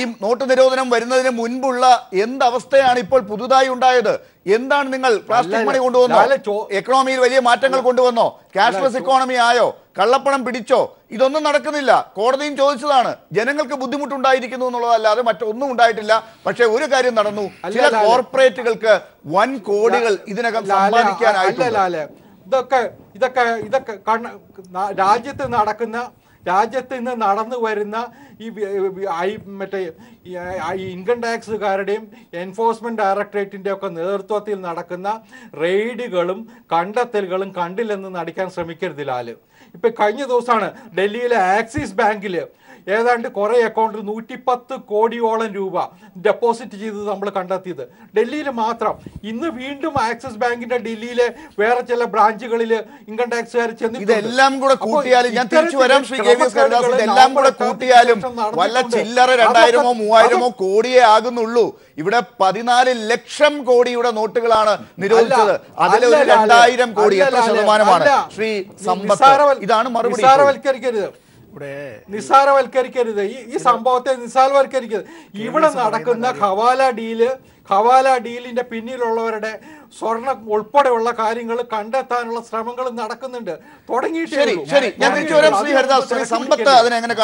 ഈ നോട്ട് നിരോധനം വരുന്നതിന് മുൻപുള്ള എന്തവസ്ഥയാണ് ഇപ്പോൾ പുതുതായി ഉണ്ടായത് എന്താണ് നിങ്ങൾ പ്ലാസ്റ്റിക് മണി കൊണ്ടുവന്നോ എക്കണോമിയിൽ വലിയ മാറ്റങ്ങൾ കൊണ്ടുവന്നോ ക്യാഷ്ലെസ് ഇക്കോണമി ആയോ കള്ളപ്പണം പിടിച്ചോ ഇതൊന്നും നടക്കുന്നില്ല കോടതിയും ചോദിച്ചതാണ് ജനങ്ങൾക്ക് ബുദ്ധിമുട്ടുണ്ടായിരിക്കുന്നു എന്നുള്ളതല്ലാതെ മറ്റൊന്നും ഉണ്ടായിട്ടില്ല പക്ഷെ ഒരു കാര്യം നടന്നു ചില കോർപ്പറേറ്റുകൾക്ക് വൻ കോടികൾ ഇതിനകം സമ്പാദിക്കാനായിട്ടില്ല ഇതൊക്കെ ഇതൊക്കെ ഇതൊക്കെ രാജ്യത്ത് നടക്കുന്ന രാജ്യത്ത് ഇന്ന് നടന്നു വരുന്ന ഈ ഐ മറ്റേ ഇൻകം ടാക്സുകാരുടെയും എൻഫോഴ്സ്മെൻറ്റ് ഡയറക്ടറേറ്റിൻ്റെ ഒക്കെ നേതൃത്വത്തിൽ നടക്കുന്ന റെയ്ഡുകളും കണ്ടെത്തലുകളും കണ്ടില്ലെന്ന് നടിക്കാൻ ശ്രമിക്കരുത് ഇപ്പം കഴിഞ്ഞ ദിവസമാണ് ഡൽഹിയിലെ ആക്സിസ് ബാങ്കിൽ ഏതാണ്ട് കുറേ അക്കൗണ്ടിൽ പത്ത് കോടിയോളം രൂപ ഡെപ്പോസിറ്റ് ചെയ്തത് നമ്മൾ കണ്ടെത്തിയത് ഡൽഹിയിൽ മാത്രം ഇന്ന് വീണ്ടും ആക്സിസ് ബാങ്കിന്റെ ഡൽഹിയിലെ വേറെ ചില ബ്രാഞ്ചുകളിൽ ഇൻകം ടാക്സുകാർ ചെന്ന് ഇതെല്ലാം കൂടെ കൂട്ടിയാലും ഞാൻ തിരിച്ചു വരാം ശ്രീ കെ എല്ലാം കൂടെ കൂട്ടിയാലും വല്ല ചില്ലറ രണ്ടായിരമോ മൂവായിരമോ കോടിയേ ആകുന്നുള്ളൂ ഇവിടെ പതിനാല് ലക്ഷം കോടിയുടെ നോട്ടുകളാണ് നിരോധിച്ചത് അതിൽ ഒരു രണ്ടായിരം കോടി എത്ര ശതമാനമാണ് ശ്രീ സമ്പത്ത് ഇതാണ് മറുപടി ഇവിടെ നിസ്സാരവൽക്കരിക്കരുത് ഈ ഈ സംഭവത്തെ നിസ്സാരവൽക്കരിക്കരുത് ഇവിടെ നടക്കുന്ന ഖവാല ഡീല് ഖവാല ഡീലിന്റെ പിന്നിലുള്ളവരുടെ സ്വർണം ഉൾപ്പെടെയുള്ള കാര്യങ്ങൾ കണ്ടെത്താനുള്ള ശ്രമങ്ങൾ നടക്കുന്നുണ്ട് തുടങ്ങി ശരി ശരി ഞാൻ സമ്പത്ത് അതിനെ എങ്ങനെ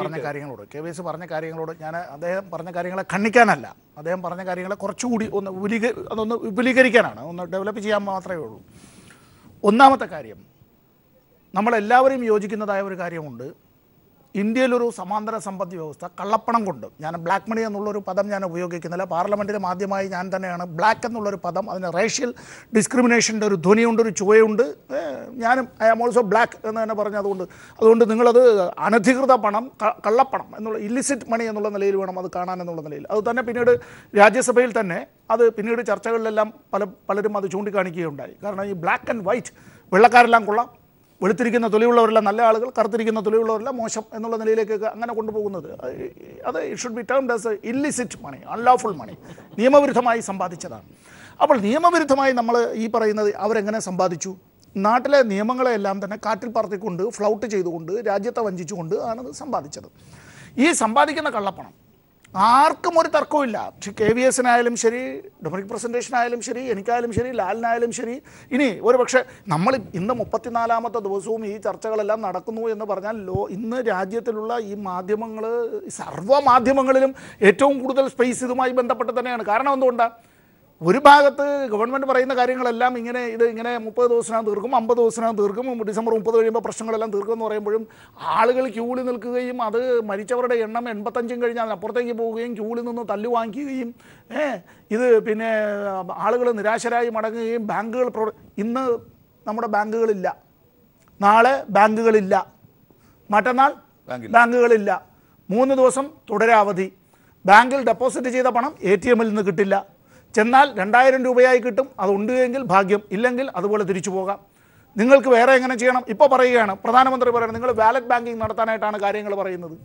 പറഞ്ഞ കാര്യങ്ങളോട് കെ വി എസ് പറഞ്ഞ കാര്യങ്ങളോട് ഞാൻ അദ്ദേഹം പറഞ്ഞ കാര്യങ്ങളെ ഖണ്ഡിക്കാനല്ല അദ്ദേഹം പറഞ്ഞ കാര്യങ്ങളെ കുറച്ചുകൂടി ഒന്ന് വിപുലീകരിക്കാനാണ് ഒന്ന് ഡെവലപ്പ് ചെയ്യാൻ മാത്രമേ ഉള്ളൂ ഒന്നാമത്തെ കാര്യം നമ്മളെല്ലാവരും യോജിക്കുന്നതായ ഒരു കാര്യമുണ്ട് ഇന്ത്യയിലൊരു സമാന്തര സമ്പദ് വ്യവസ്ഥ കള്ളപ്പണം കൊണ്ട് ഞാൻ ബ്ലാക്ക് മണി എന്നുള്ളൊരു പദം ഞാൻ ഉപയോഗിക്കുന്നില്ല പാർലമെൻറ്റിലും ആദ്യമായി ഞാൻ തന്നെയാണ് ബ്ലാക്ക് എന്നുള്ളൊരു പദം അതിന് റേഷ്യൽ ഡിസ്ക്രിമിനേഷൻ്റെ ഒരു ധ്വനിയുണ്ട് ഒരു ചുവയുണ്ട് ഞാനും ഐ ആം ഓൾസോ ബ്ലാക്ക് എന്ന് തന്നെ പറഞ്ഞു അതുകൊണ്ട് അതുകൊണ്ട് നിങ്ങളത് അനധികൃത പണം കള്ളപ്പണം എന്നുള്ള ഇല്ലിസിറ്റ് മണി എന്നുള്ള നിലയിൽ വേണം അത് കാണാൻ എന്നുള്ള നിലയിൽ അത് തന്നെ പിന്നീട് രാജ്യസഭയിൽ തന്നെ അത് പിന്നീട് ചർച്ചകളിലെല്ലാം പല പലരും അത് ചൂണ്ടിക്കാണിക്കുകയുണ്ടായി കാരണം ഈ ബ്ലാക്ക് ആൻഡ് വൈറ്റ് വെള്ളക്കാരെല്ലാം കൊള്ളാം വെളുത്തിരിക്കുന്ന തൊലിയുള്ളവരല്ല നല്ല ആളുകൾ കറുത്തിരിക്കുന്ന തൊലിയുള്ളവരല്ല മോശം എന്നുള്ള നിലയിലേക്കൊക്കെ അങ്ങനെ കൊണ്ടുപോകുന്നത് അത് it should be termed as illicit money unlawful money നിയമവിരുദ്ധമായി സമ്പാദിച്ചതാണ് അപ്പോൾ നിയമവിരുദ്ധമായി നമ്മൾ ഈ പറയുന്നത് അവരെങ്ങനെ സമ്പാദിച്ചു നാട്ടിലെ നിയമങ്ങളെല്ലാം തന്നെ കാറ്റിൽ പറത്തിക്കൊണ്ട് ഫ്ലൗട്ട് ചെയ്തുകൊണ്ട് രാജ്യത്തെ വഞ്ചിച്ചുകൊണ്ട് ആണ് സമ്പാദിച്ചത് ഈ സമ്പാദിക്കുന്ന കള്ളപ്പണം ആർക്കും ഒരു തർക്കമില്ല പക്ഷെ കെ വി എസിനായാലും ശരി ഡൊമിനിക് പ്രസൻറ്റേഷനായാലും ശരി എനിക്കായാലും ശരി ലാലിനായാലും ശരി ഇനി ഒരു പക്ഷേ നമ്മൾ ഇന്ന് മുപ്പത്തിനാലാമത്തെ ദിവസവും ഈ ചർച്ചകളെല്ലാം നടക്കുന്നു എന്ന് പറഞ്ഞാൽ ലോ ഇന്ന് രാജ്യത്തിലുള്ള ഈ മാധ്യമങ്ങൾ സർവ്വ മാധ്യമങ്ങളിലും ഏറ്റവും കൂടുതൽ സ്പേസ് ഇതുമായി ബന്ധപ്പെട്ട് തന്നെയാണ് കാരണം എന്തുകൊണ്ടാണ് ഒരു ഭാഗത്ത് ഗവൺമെൻറ് പറയുന്ന കാര്യങ്ങളെല്ലാം ഇങ്ങനെ ഇത് ഇങ്ങനെ മുപ്പത് ദിവസത്തിനകം തീർക്കും അമ്പത് ദിവസത്തിനകം തീർക്കും ഡിസംബർ മുപ്പത് കഴിയുമ്പോൾ പ്രശ്നങ്ങളെല്ലാം തീർക്കും എന്ന് പറയുമ്പോഴും ആളുകൾ ക്യൂളി നിൽക്കുകയും അത് മരിച്ചവരുടെ എണ്ണം എൺപത്തഞ്ചും കഴിഞ്ഞാൽ അതിനപ്പുറത്തേക്ക് പോവുകയും ക്യൂളിൽ നിന്ന് തല്ലു വാങ്ങിക്കുകയും ഇത് പിന്നെ ആളുകൾ നിരാശരായി മടങ്ങുകയും ബാങ്കുകൾ പ്രവർ ഇന്ന് നമ്മുടെ ബാങ്കുകളില്ല നാളെ ബാങ്കുകളില്ല മറ്റന്നാൾ ബാങ്കുകളില്ല മൂന്ന് ദിവസം തുടരാവധി ബാങ്കിൽ ഡെപ്പോസിറ്റ് ചെയ്ത പണം എ ടി എമ്മിൽ നിന്ന് കിട്ടില്ല ചെന്നാൽ രണ്ടായിരം രൂപയായി കിട്ടും അതുണ്ട് എങ്കിൽ ഭാഗ്യം ഇല്ലെങ്കിൽ അതുപോലെ തിരിച്ചു പോകാം നിങ്ങൾക്ക് വേറെ എങ്ങനെ ചെയ്യണം ഇപ്പോൾ പറയുകയാണ് പ്രധാനമന്ത്രി പറയുന്നത് നിങ്ങൾ വാലറ്റ് ബാങ്കിങ് നടത്താനായിട്ടാണ് കാര്യങ്ങൾ പറയുന്നത്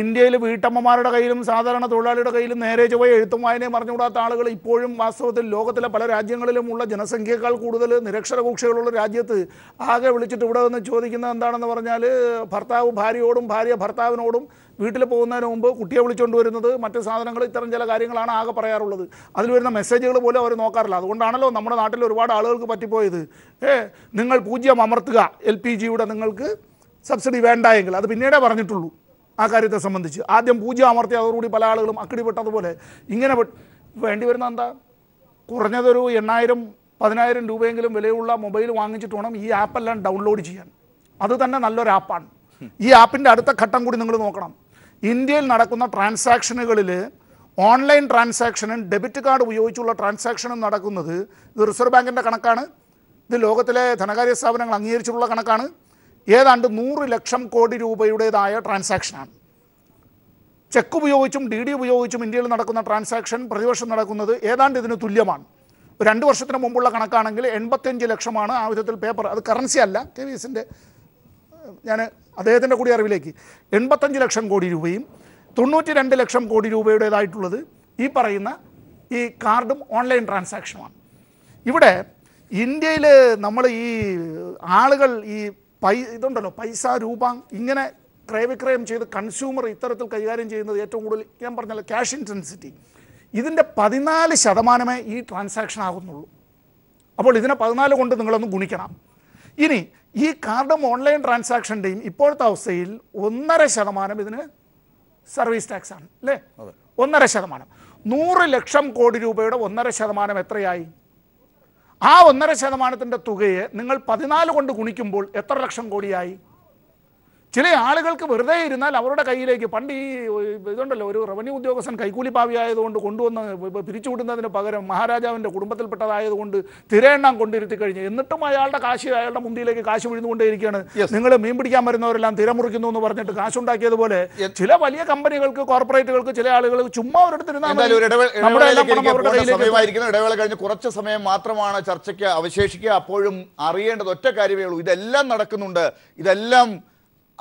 ഇന്ത്യയിൽ വീട്ടമ്മമാരുടെ കയ്യിലും സാധാരണ തൊഴിലാളിയുടെ കയ്യിലും നേരെ ചൊവ്വ എഴുത്തും വായനയും പറഞ്ഞുകൂടാത്ത ആളുകൾ ഇപ്പോഴും വാസ്തവത്തിൽ ലോകത്തിലെ പല ഉള്ള ജനസംഖ്യയേക്കാൾ കൂടുതൽ നിരക്ഷര രാജ്യത്ത് ആകെ വിളിച്ചിട്ട് ഇവിടെ നിന്ന് ചോദിക്കുന്നത് എന്താണെന്ന് പറഞ്ഞാൽ ഭർത്താവ് ഭാര്യയോടും ഭാര്യ ഭർത്താവിനോടും വീട്ടിൽ പോകുന്നതിന് മുമ്പ് കുട്ടിയെ വിളിച്ചുകൊണ്ട് വരുന്നത് മറ്റ് സാധനങ്ങൾ ഇത്തരം ചില കാര്യങ്ങളാണ് ആകെ പറയാറുള്ളത് അതിൽ വരുന്ന മെസ്സേജുകൾ പോലും അവർ നോക്കാറില്ല അതുകൊണ്ടാണല്ലോ നമ്മുടെ നാട്ടിൽ ഒരുപാട് ആളുകൾക്ക് പറ്റിപ്പോയത് ഏ നിങ്ങൾ പൂജ്യം അമർത്തുക എൽ പി ജിയുടെ നിങ്ങൾക്ക് സബ്സിഡി വേണ്ടായെങ്കിൽ അത് പിന്നീടേ പറഞ്ഞിട്ടുള്ളൂ ആ കാര്യത്തെ സംബന്ധിച്ച് ആദ്യം പൂജ്യം അമർത്തി അതോടുകൂടി പല ആളുകളും അക്കിടിപ്പെട്ടതുപോലെ ഇങ്ങനെ വേണ്ടി വരുന്ന എന്താ കുറഞ്ഞതൊരു എണ്ണായിരം പതിനായിരം രൂപയെങ്കിലും വിലയുള്ള മൊബൈൽ വാങ്ങിച്ചിട്ട് വേണം ഈ ആപ്പെല്ലാം ഡൗൺലോഡ് ചെയ്യാൻ അത് തന്നെ നല്ലൊരു ആപ്പാണ് ഈ ആപ്പിൻ്റെ അടുത്ത ഘട്ടം കൂടി നിങ്ങൾ നോക്കണം ഇന്ത്യയിൽ നടക്കുന്ന ട്രാൻസാക്ഷനുകളിൽ ഓൺലൈൻ ട്രാൻസാക്ഷനും ഡെബിറ്റ് കാർഡ് ഉപയോഗിച്ചുള്ള ട്രാൻസാക്ഷനും നടക്കുന്നത് ഇത് റിസർവ് ബാങ്കിൻ്റെ കണക്കാണ് ഇത് ലോകത്തിലെ ധനകാര്യ സ്ഥാപനങ്ങൾ അംഗീകരിച്ചിട്ടുള്ള കണക്കാണ് ഏതാണ്ട് നൂറ് ലക്ഷം കോടി രൂപയുടേതായ ട്രാൻസാക്ഷനാണ് ചെക്ക് ഉപയോഗിച്ചും ഡി ഡി ഉപയോഗിച്ചും ഇന്ത്യയിൽ നടക്കുന്ന ട്രാൻസാക്ഷൻ പ്രതിവർഷം നടക്കുന്നത് ഏതാണ്ട് ഇതിന് തുല്യമാണ് രണ്ട് വർഷത്തിന് മുമ്പുള്ള കണക്കാണെങ്കിൽ എൺപത്തഞ്ച് ലക്ഷമാണ് ആ വിധത്തിൽ പേപ്പർ അത് കറൻസി അല്ല കെ വി എസിൻ്റെ ഞാൻ അദ്ദേഹത്തിൻ്റെ കൂടി അറിവിലേക്ക് എൺപത്തഞ്ച് ലക്ഷം കോടി രൂപയും തൊണ്ണൂറ്റി രണ്ട് ലക്ഷം കോടി രൂപയുടേതായിട്ടുള്ളത് ഈ പറയുന്ന ഈ കാർഡും ഓൺലൈൻ ട്രാൻസാക്ഷനുമാണ് ഇവിടെ ഇന്ത്യയിൽ നമ്മൾ ഈ ആളുകൾ ഈ പൈ ഇതുണ്ടല്ലോ പൈസ രൂപ ഇങ്ങനെ ക്രയവിക്രയം ചെയ്ത് കൺസ്യൂമർ ഇത്തരത്തിൽ കൈകാര്യം ചെയ്യുന്നത് ഏറ്റവും കൂടുതൽ ഞാൻ പറഞ്ഞല്ലോ ക്യാഷ് ഇൻറ്റൻസിറ്റി ഇതിൻ്റെ പതിനാല് ശതമാനമേ ഈ ട്രാൻസാക്ഷൻ ആകുന്നുള്ളൂ അപ്പോൾ ഇതിനെ പതിനാല് കൊണ്ട് നിങ്ങളൊന്ന് ഗുണിക്കണം ഇനി ഈ കാർഡും ഓൺലൈൻ ട്രാൻസാക്ഷൻ്റെയും ഇപ്പോഴത്തെ അവസ്ഥയിൽ ഒന്നര ശതമാനം ഇതിന് സർവീസ് ടാക്സ് ആണ് അല്ലേ ഒന്നര ശതമാനം നൂറ് ലക്ഷം കോടി രൂപയുടെ ഒന്നര ശതമാനം എത്രയായി ആ ഒന്നര ശതമാനത്തിൻ്റെ തുകയെ നിങ്ങൾ പതിനാല് കൊണ്ട് ഗുണിക്കുമ്പോൾ എത്ര ലക്ഷം കോടിയായി ചില ആളുകൾക്ക് വെറുതെ ഇരുന്നാൽ അവരുടെ കയ്യിലേക്ക് പണ്ട് ഈ ഇതുണ്ടല്ലോ ഒരു റവന്യൂ ഉദ്യോഗസ്ഥൻ കൈക്കൂലിപ്പാവിയായതുകൊണ്ട് കൊണ്ടുവന്ന് പിരിച്ചുവിടുന്നതിന് പകരം മഹാരാജാവിൻ്റെ കുടുംബത്തിൽപ്പെട്ടതായതുകൊണ്ട് തിരയെണ്ണം കൊണ്ടിരുത്തി കഴിഞ്ഞു എന്നിട്ടും അയാളുടെ കാശ് അയാളുടെ മുന്തിയിലേക്ക് കാശ് വിഴുന്നുകൊണ്ടേയിരിക്കുകയാണ് നിങ്ങൾ മീൻ പിടിക്കാൻ വരുന്നവരെല്ലാം തിര മുറിക്കുന്നു എന്ന് പറഞ്ഞിട്ട് കാശുണ്ടാക്കിയതുപോലെ ചില വലിയ കമ്പനികൾക്ക് കോർപ്പറേറ്റുകൾക്ക് ചില ആളുകൾ ചുമ്മാ ഒരിടത്തിരുന്നായിരിക്കുന്ന ഇടവേള കഴിഞ്ഞ് കുറച്ച് സമയം മാത്രമാണ് ചർച്ചയ്ക്ക് അവശേഷിക്കുക അപ്പോഴും അറിയേണ്ടത് ഒറ്റ കാര്യമേ ഉള്ളൂ ഇതെല്ലാം നടക്കുന്നുണ്ട് ഇതെല്ലാം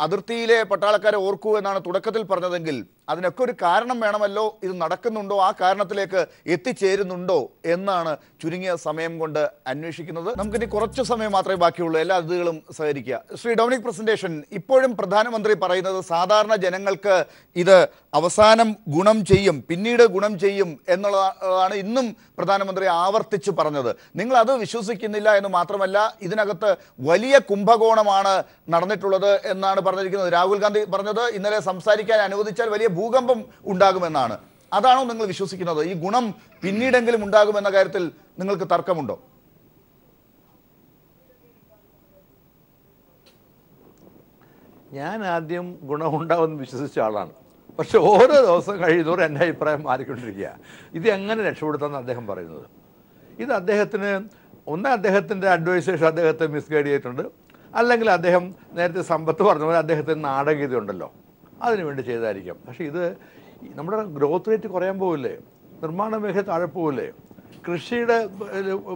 അതിർത്തിയിലെ പട്ടാളക്കാരെ ഓർക്കൂ എന്നാണ് തുടക്കത്തിൽ പറഞ്ഞതെങ്കിൽ അതിനൊക്കെ ഒരു കാരണം വേണമല്ലോ ഇത് നടക്കുന്നുണ്ടോ ആ കാരണത്തിലേക്ക് എത്തിച്ചേരുന്നുണ്ടോ എന്നാണ് ചുരുങ്ങിയ സമയം കൊണ്ട് അന്വേഷിക്കുന്നത് നമുക്കിനി കുറച്ച് സമയം മാത്രമേ ബാക്കിയുള്ളൂ എല്ലാ അതിഥികളും സഹകരിക്കുക ശ്രീ ഡൊമിനിക് പ്രസന്റേഷൻ ഇപ്പോഴും പ്രധാനമന്ത്രി പറയുന്നത് സാധാരണ ജനങ്ങൾക്ക് ഇത് അവസാനം ഗുണം ചെയ്യും പിന്നീട് ഗുണം ചെയ്യും എന്നുള്ളതാണ് ഇന്നും പ്രധാനമന്ത്രി ആവർത്തിച്ച് പറഞ്ഞത് നിങ്ങൾ അത് വിശ്വസിക്കുന്നില്ല എന്ന് മാത്രമല്ല ഇതിനകത്ത് വലിയ കുംഭകോണമാണ് നടന്നിട്ടുള്ളത് എന്നാണ് പറഞ്ഞിരിക്കുന്നത് രാഹുൽ ഗാന്ധി പറഞ്ഞത് ഇന്നലെ സംസാരിക്കാൻ അനുവദിച്ചാൽ വലിയ ഭൂകമ്പം ഉണ്ടാകുമെന്നാണ് അതാണോ നിങ്ങൾ വിശ്വസിക്കുന്നത് ഈ ഗുണം പിന്നീടെങ്കിലും ഉണ്ടാകുമെന്ന കാര്യത്തിൽ നിങ്ങൾക്ക് തർക്കമുണ്ടോ ഞാൻ ആദ്യം ഗുണമുണ്ടാവുമെന്ന് വിശ്വസിച്ച ആളാണ് പക്ഷെ ഓരോ ദിവസം കഴിയുന്നവരും എൻ്റെ അഭിപ്രായം മാറിക്കൊണ്ടിരിക്കുക ഇത് എങ്ങനെ രക്ഷപ്പെടുത്താമെന്ന് അദ്ദേഹം പറയുന്നത് ഇത് അദ്ദേഹത്തിന് ഒന്ന് അദ്ദേഹത്തിൻ്റെ അഡ്വൈസേഷൻ അദ്ദേഹത്തെ മിസ്ഗൈഡ് ചെയ്തിട്ടുണ്ട് അല്ലെങ്കിൽ അദ്ദേഹം നേരത്തെ സമ്പത്ത് പറഞ്ഞ പോലെ അദ്ദേഹത്തിന് നാടകീയത ഉണ്ടല്ലോ അതിനുവേണ്ടി ചെയ്തായിരിക്കാം പക്ഷേ ഇത് നമ്മുടെ ഗ്രോത്ത് റേറ്റ് കുറയാൻ പോവില്ലേ നിർമ്മാണ മേഖല താഴെ പോവില്ലേ കൃഷിയുടെ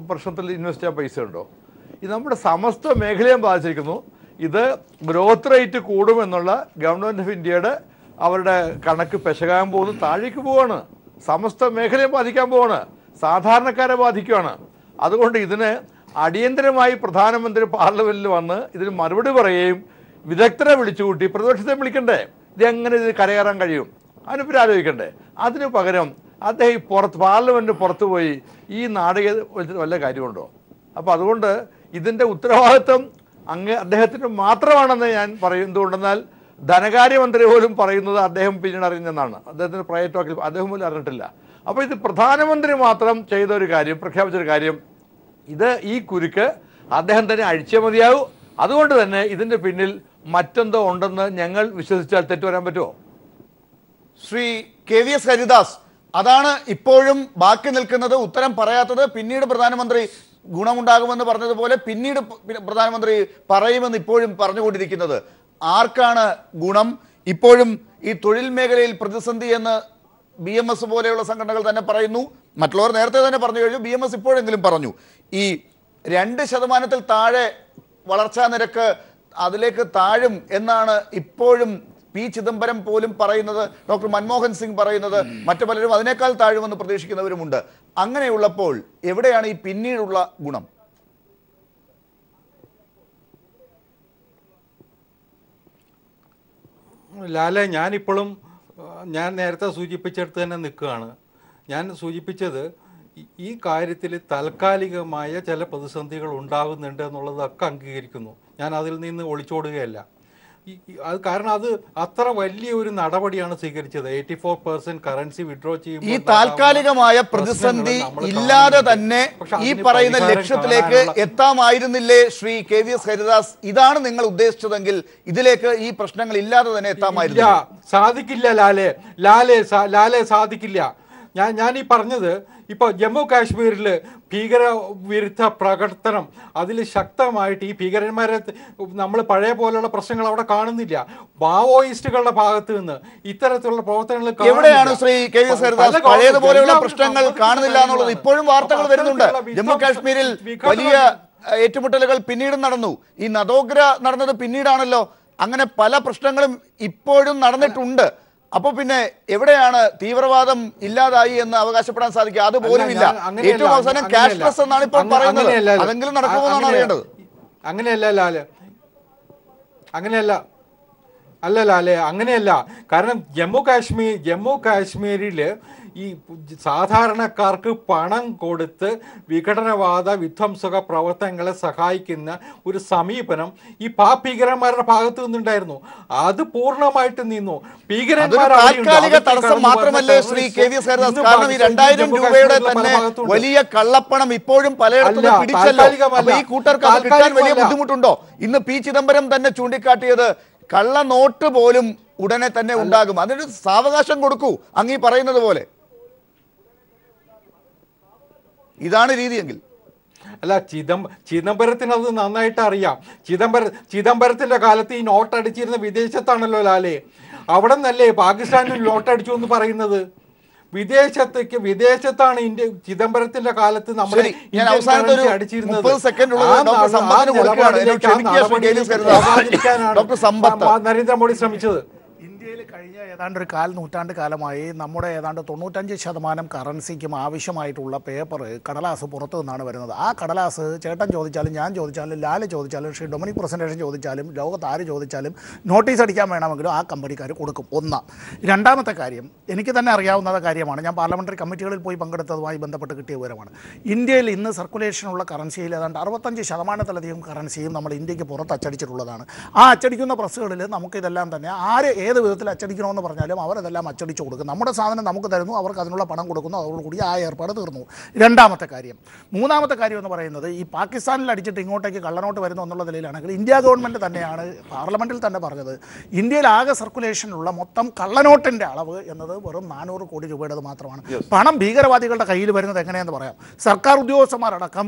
പ്രശ്നത്തിൽ ഇൻവെസ്റ്റ് ചെയ്യാൻ പൈസ ഉണ്ടോ ഇത് നമ്മുടെ സമസ്ത മേഖലയും ബാധിച്ചിരിക്കുന്നു ഇത് ഗ്രോത്ത് റേറ്റ് കൂടുമെന്നുള്ള ഗവൺമെൻറ് ഓഫ് ഇന്ത്യയുടെ അവരുടെ കണക്ക് പെശകാൻ പോകുന്നു താഴേക്ക് പോവാണ് സമസ്ത മേഖലയെ ബാധിക്കാൻ പോവാണ് സാധാരണക്കാരെ ബാധിക്കുകയാണ് അതുകൊണ്ട് ഇതിന് അടിയന്തരമായി പ്രധാനമന്ത്രി പാർലമെൻറ്റിൽ വന്ന് ഇതിന് മറുപടി പറയുകയും വിദഗ്ധരെ വിളിച്ചുകൂട്ടി പ്രതിപക്ഷത്തെ വിളിക്കണ്ടേ ഇതെങ്ങനെ ഇത് കരകയറാൻ കഴിയും അതിനിപ്പോൾ ആലോചിക്കണ്ടേ അതിന് പകരം അദ്ദേഹം ഈ പുറത്ത് പാർലമെൻറ്റിന് പുറത്തു പോയി ഈ നാടക വല്ല കാര്യമുണ്ടോ അപ്പോൾ അതുകൊണ്ട് ഇതിൻ്റെ ഉത്തരവാദിത്വം അങ്ങ് അദ്ദേഹത്തിന് മാത്രമാണെന്ന് ഞാൻ പറയും എന്തുകൊണ്ടെന്നാൽ ധനകാര്യമന്ത്രി പോലും പറയുന്നത് അദ്ദേഹം പിന്നീട് അറിഞ്ഞെന്നാണ് അദ്ദേഹത്തിന് പ്രൈവറ്റ് വാക്കിൽ അദ്ദേഹം പോലും അറിഞ്ഞിട്ടില്ല അപ്പോൾ ഇത് പ്രധാനമന്ത്രി മാത്രം ചെയ്ത ഒരു കാര്യം പ്രഖ്യാപിച്ചൊരു കാര്യം ഇത് ഈ കുരുക്ക് അദ്ദേഹം തന്നെ അഴിച്ചേ മതിയാവും അതുകൊണ്ട് തന്നെ ഇതിൻ്റെ പിന്നിൽ മറ്റെന്തോ ഉണ്ടെന്ന് ഞങ്ങൾ വിശ്വസിച്ചാൽ തെറ്റു വരാൻ പറ്റുമോ Shri K V S Haridas അതാണ് ഇപ്പോഴും ബാക്കി നിൽക്കുന്നത് ഉത്തരം പറയാത്തത് പിന്നീട് പ്രധാനമന്ത്രി ഗുണമുണ്ടാകുമെന്ന് പറഞ്ഞതുപോലെ പിന്നീട് പ്രധാനമന്ത്രി പറയുമെന്ന് ഇപ്പോഴും പറഞ്ഞുകൊണ്ടിരിക്കുന്നത് ആർക്കാണ് ഗുണം ഇപ്പോഴും ഈ തൊഴിൽ മേഖലയിൽ പ്രതിസന്ധി എന്ന് ബി എം എസ് പോലെയുള്ള സംഘടനകൾ തന്നെ പറയുന്നു മറ്റുള്ളവർ നേരത്തെ തന്നെ പറഞ്ഞു കഴിഞ്ഞു ബി എം എസ് ഇപ്പോഴെങ്കിലും പറഞ്ഞു ഈ രണ്ട് ശതമാനത്തിൽ താഴെ വളർച്ചാ നിരക്ക് അതിലേക്ക് താഴും എന്നാണ് ഇപ്പോഴും പി ചിദംബരം പോലും പറയുന്നത് ഡോക്ടർ മൻമോഹൻ സിംഗ് പറയുന്നത് മറ്റു പലരും അതിനേക്കാൾ താഴുമെന്ന് പ്രതീക്ഷിക്കുന്നവരുമുണ്ട് അങ്ങനെയുള്ളപ്പോൾ എവിടെയാണ് ഈ പിന്നീടുള്ള ഗുണം ലാലെ ഞാനിപ്പോഴും ഞാൻ നേരത്തെ സൂചിപ്പിച്ചെടുത്ത് തന്നെ നിൽക്കുകയാണ് ഞാൻ സൂചിപ്പിച്ചത് ഈ കാര്യത്തിൽ താൽക്കാലികമായ ചില പ്രതിസന്ധികൾ ഉണ്ടാകുന്നുണ്ട് എന്നുള്ളതൊക്കെ അംഗീകരിക്കുന്നു ഞാൻ അതിൽ നിന്ന് ഒളിച്ചോടുകയല്ല അത് കാരണം അത് അത്ര വലിയ ഒരു നടപടിയാണ് സ്വീകരിച്ചത് eighty four percent currency withdraw ചെയ്യും ഈ താൽക്കാലികമായ പ്രതിസന്ധി ഇല്ലാതെ തന്നെ ഈ പറയുന്ന ലക്ഷ്യത്തിലേക്ക് എത്താമായിരുന്നില്ലേ Shri K V S Haridas ഇതാണ് നിങ്ങൾ ഉദ്ദേശിച്ചതെങ്കിൽ ഇതിലേക്ക് ഈ പ്രശ്നങ്ങൾ ഇല്ലാതെ തന്നെ എത്താമായിരുന്നില്ല സാധിക്കില്ല ലാലെ ലാലെ ലാലെ സാധിക്കില്ല ഞാൻ ഞാൻ ഈ പറഞ്ഞത് ഇപ്പോൾ ജമ്മു കാശ്മീരിൽ ഭീകര വിരുദ്ധ പ്രകടനം അതിൽ ശക്തമായിട്ട് ഈ ഭീകരന്മാരെ നമ്മൾ പഴയ പോലെയുള്ള പ്രശ്നങ്ങൾ അവിടെ കാണുന്നില്ല മാവോയിസ്റ്റുകളുടെ ഭാഗത്ത് നിന്ന് ഇത്തരത്തിലുള്ള പ്രവർത്തനങ്ങൾ എവിടെയാണ് ശ്രീ കെ എസ് പോലെയുള്ള പഴയതുപോലെയുള്ള പ്രശ്നങ്ങൾ കാണുന്നില്ല എന്നുള്ളത് ഇപ്പോഴും വാർത്തകൾ വരുന്നുണ്ട് ജമ്മു കാശ്മീരിൽ വലിയ ഏറ്റുമുട്ടലുകൾ പിന്നീട് നടന്നു ഈ നദോഗ്ര നടന്നത് പിന്നീടാണല്ലോ അങ്ങനെ പല പ്രശ്നങ്ങളും ഇപ്പോഴും നടന്നിട്ടുണ്ട് അപ്പോൾ പിന്നെ എവിടെയാണ് തീവ്രവാദം ഇല്ലാതായി എന്ന് അവകാശപ്പെടാൻ സാധിക്കുക അതുപോലും ഇല്ല ഏറ്റവും അവസാനം ക്യാഷ്ലെസ് എന്നാണ് ഇപ്പോൾ പറയുന്നത് അതെങ്കിലും നടക്കുമെന്നാണ് അറിയേണ്ടത് അങ്ങനെയല്ല ലാല് അങ്ങനെയല്ല അല്ല ലാലെ അങ്ങനെയല്ല കാരണം ജമ്മു കാശ്മീർ ജമ്മു കാശ്മീരിൽ ഈ സാധാരണക്കാർക്ക് പണം കൊടുത്ത് വിഘടനവാദ വിധ്വംസക പ്രവർത്തനങ്ങളെ സഹായിക്കുന്ന ഒരു സമീപനം ഈ പാ ഭീകരന്മാരുടെ ഭാഗത്തു നിന്നുണ്ടായിരുന്നു അത് പൂർണ്ണമായിട്ട് നിന്നു ഭീകരന്മാരെ തടസ്സം മാത്രമല്ലേ ശ്രീ കെ വി കാരണം ഈ രണ്ടായിരം രൂപയുടെ തന്നെ വലിയ കള്ളപ്പണം ഇപ്പോഴും പലയിടത്തും പിടിച്ചല്ലോ ഈ കൂട്ടർക്ക് അത് വലിയ ബുദ്ധിമുട്ടുണ്ടോ ഇന്ന് പി ചിദംബരം തന്നെ ചൂണ്ടിക്കാട്ടിയത് കള്ളനോട്ട് പോലും ഉടനെ തന്നെ ഉണ്ടാകും അതിനൊരു സാവകാശം കൊടുക്കൂ അങ്ങീ പറയുന്നത് പോലെ ഇതാണ് രീതിയെങ്കിൽ അല്ല ചിദം ചിദംബരത്തിന് അത് നന്നായിട്ട് അറിയാം ചിദംബര ചിദംബരത്തിന്റെ കാലത്ത് ഈ നോട്ട് അടിച്ചിരുന്ന വിദേശത്താണല്ലോ ലാലെ അവിടെ നിന്നല്ലേ പാകിസ്ഥാനിൽ നോട്ട് അടിച്ചു എന്ന് പറയുന്നത് വിദേശത്തേക്ക് വിദേശത്താണ് ഇന്ത്യ ചിദംബരത്തിന്റെ കാലത്ത് നമ്മൾ അടിച്ചിരുന്നത് നരേന്ദ്രമോദി ശ്രമിച്ചത് ഇന്ത്യയിൽ കഴിഞ്ഞ ഏതാണ്ട് ഒരു കാൽ നൂറ്റാണ്ട് കാലമായി നമ്മുടെ ഏതാണ്ട് തൊണ്ണൂറ്റഞ്ച് ശതമാനം കറൻസിക്കും ആവശ്യമായിട്ടുള്ള പേപ്പർ കടലാസ് പുറത്തു നിന്നാണ് വരുന്നത് ആ കടലാസ് ചേട്ടൻ ചോദിച്ചാലും ഞാൻ ചോദിച്ചാലും ലാല് ചോദിച്ചാലും ശ്രീ ഡൊമിനിക് പ്രസൻറ്റേഷൻ ചോദിച്ചാലും ലോകത്ത് ആര് ചോദിച്ചാലും നോട്ടീസ് അടിക്കാൻ വേണമെങ്കിലും ആ കമ്പനിക്കാർ കൊടുക്കും ഒന്ന് രണ്ടാമത്തെ കാര്യം എനിക്ക് തന്നെ അറിയാവുന്ന കാര്യമാണ് ഞാൻ പാർലമെൻ്ററി കമ്മിറ്റികളിൽ പോയി പങ്കെടുത്തതുമായി ബന്ധപ്പെട്ട് കിട്ടിയ വിവരമാണ് ഇന്ത്യയിൽ ഇന്ന് സർക്കുലേഷനുള്ള കറൻസിയിൽ ഏതാണ്ട് അറുപത്തഞ്ച് ശതമാനത്തിലധികം കറൻസിയും നമ്മൾ ഇന്ത്യക്ക് പുറത്ത് അച്ചടിച്ചിട്ടുള്ളതാണ് ആ അച്ചടിക്കുന്ന പ്രസ്സുകളിൽ നമുക്കിതെല്ലാം തന്നെ ആര് ഏത് വിധത്തിൽ പത്രത്തിൽ അച്ചടിക്കണമെന്ന് പറഞ്ഞാലും അവരതെല്ലാം അച്ചടിച്ചു കൊടുക്കും നമ്മുടെ സാധനം നമുക്ക് തരുന്നു അവർക്ക് അതിനുള്ള പണം കൊടുക്കുന്നു അതോടുകൂടി ആ ഏർപ്പാട് തീർന്നു രണ്ടാമത്തെ കാര്യം മൂന്നാമത്തെ കാര്യം എന്ന് പറയുന്നത് ഈ പാകിസ്ഥാനിൽ അടിച്ചിട്ട് ഇങ്ങോട്ടേക്ക് കള്ളനോട്ട് വരുന്നു എന്നുള്ള നിലയിലാണെങ്കിൽ ഇന്ത്യ ഗവൺമെൻറ് തന്നെയാണ് പാർലമെൻറ്റിൽ തന്നെ പറഞ്ഞത് ഇന്ത്യയിൽ ആകെ സർക്കുലേഷനിലുള്ള മൊത്തം കള്ളനോട്ടിൻ്റെ അളവ് എന്നത് വെറും നാനൂറ് കോടി രൂപയുടേത് മാത്രമാണ് പണം ഭീകരവാദികളുടെ കയ്യിൽ വരുന്നത് എങ്ങനെയെന്ന് പറയാം സർക്കാർ ഉദ്യോഗസ്ഥന്മാരടക്കം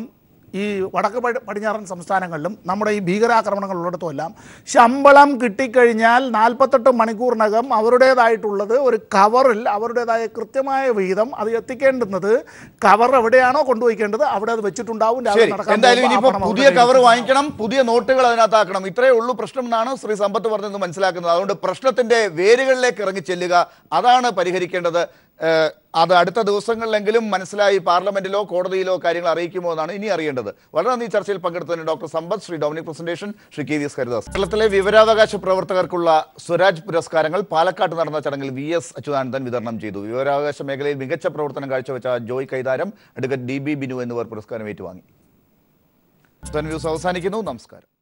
ഈ വടക്ക് പടിഞ്ഞാറൻ സംസ്ഥാനങ്ങളിലും നമ്മുടെ ഈ ഭീകരാക്രമണങ്ങൾ എല്ലാം ശമ്പളം കിട്ടിക്കഴിഞ്ഞാൽ നാൽപ്പത്തെട്ട് മണിക്കൂറിനകം അവരുടേതായിട്ടുള്ളത് ഒരു കവറിൽ അവരുടേതായ കൃത്യമായ വിഹിതം അത് എത്തിക്കേണ്ടുന്നത് കവർ എവിടെയാണോ കൊണ്ടുപോയിക്കേണ്ടത് അവിടെ അത് വെച്ചിട്ടുണ്ടാവും പുതിയ കവർ വാങ്ങിക്കണം പുതിയ നോട്ടുകൾ അതിനകത്താക്കണം ഇത്രയേ ഉള്ളൂ പ്രശ്നം എന്നാണ് ശ്രീ സമ്പത്ത് പറഞ്ഞത് മനസ്സിലാക്കുന്നത് അതുകൊണ്ട് പ്രശ്നത്തിന്റെ വേരുകളിലേക്ക് ഇറങ്ങി ചെല്ലുക അതാണ് പരിഹരിക്കേണ്ടത് അത് അടുത്ത ദിവസങ്ങളിലെങ്കിലും മനസ്സിലായി പാർലമെന്റിലോ കോടതിയിലോ കാര്യങ്ങൾ അറിയിക്കുമോ എന്നാണ് ഇനി അറിയേണ്ടത് വളരെ നന്ദി ചർച്ചയിൽ പങ്കെടുത്തതിന് doctor Sampath Shri Dominic presentation Shri K V S Haridas കേരളത്തിലെ വിവരാവകാശ പ്രവർത്തകർക്കുള്ള സ്വരാജ് പുരസ്കാരങ്ങൾ പാലക്കാട്ട് നടന്ന ചടങ്ങിൽ വി എസ് അച്യുതാനന്ദൻ വിതരണം ചെയ്തു വിവരാവകാശ മേഖലയിൽ മികച്ച പ്രവർത്തനം കാഴ്ചവെച്ച Joy Kaitharam advocate D B Binu എന്നിവർ പുരസ്കാരം ഏറ്റുവാങ്ങി അവസാനിക്കുന്നു നമസ്കാരം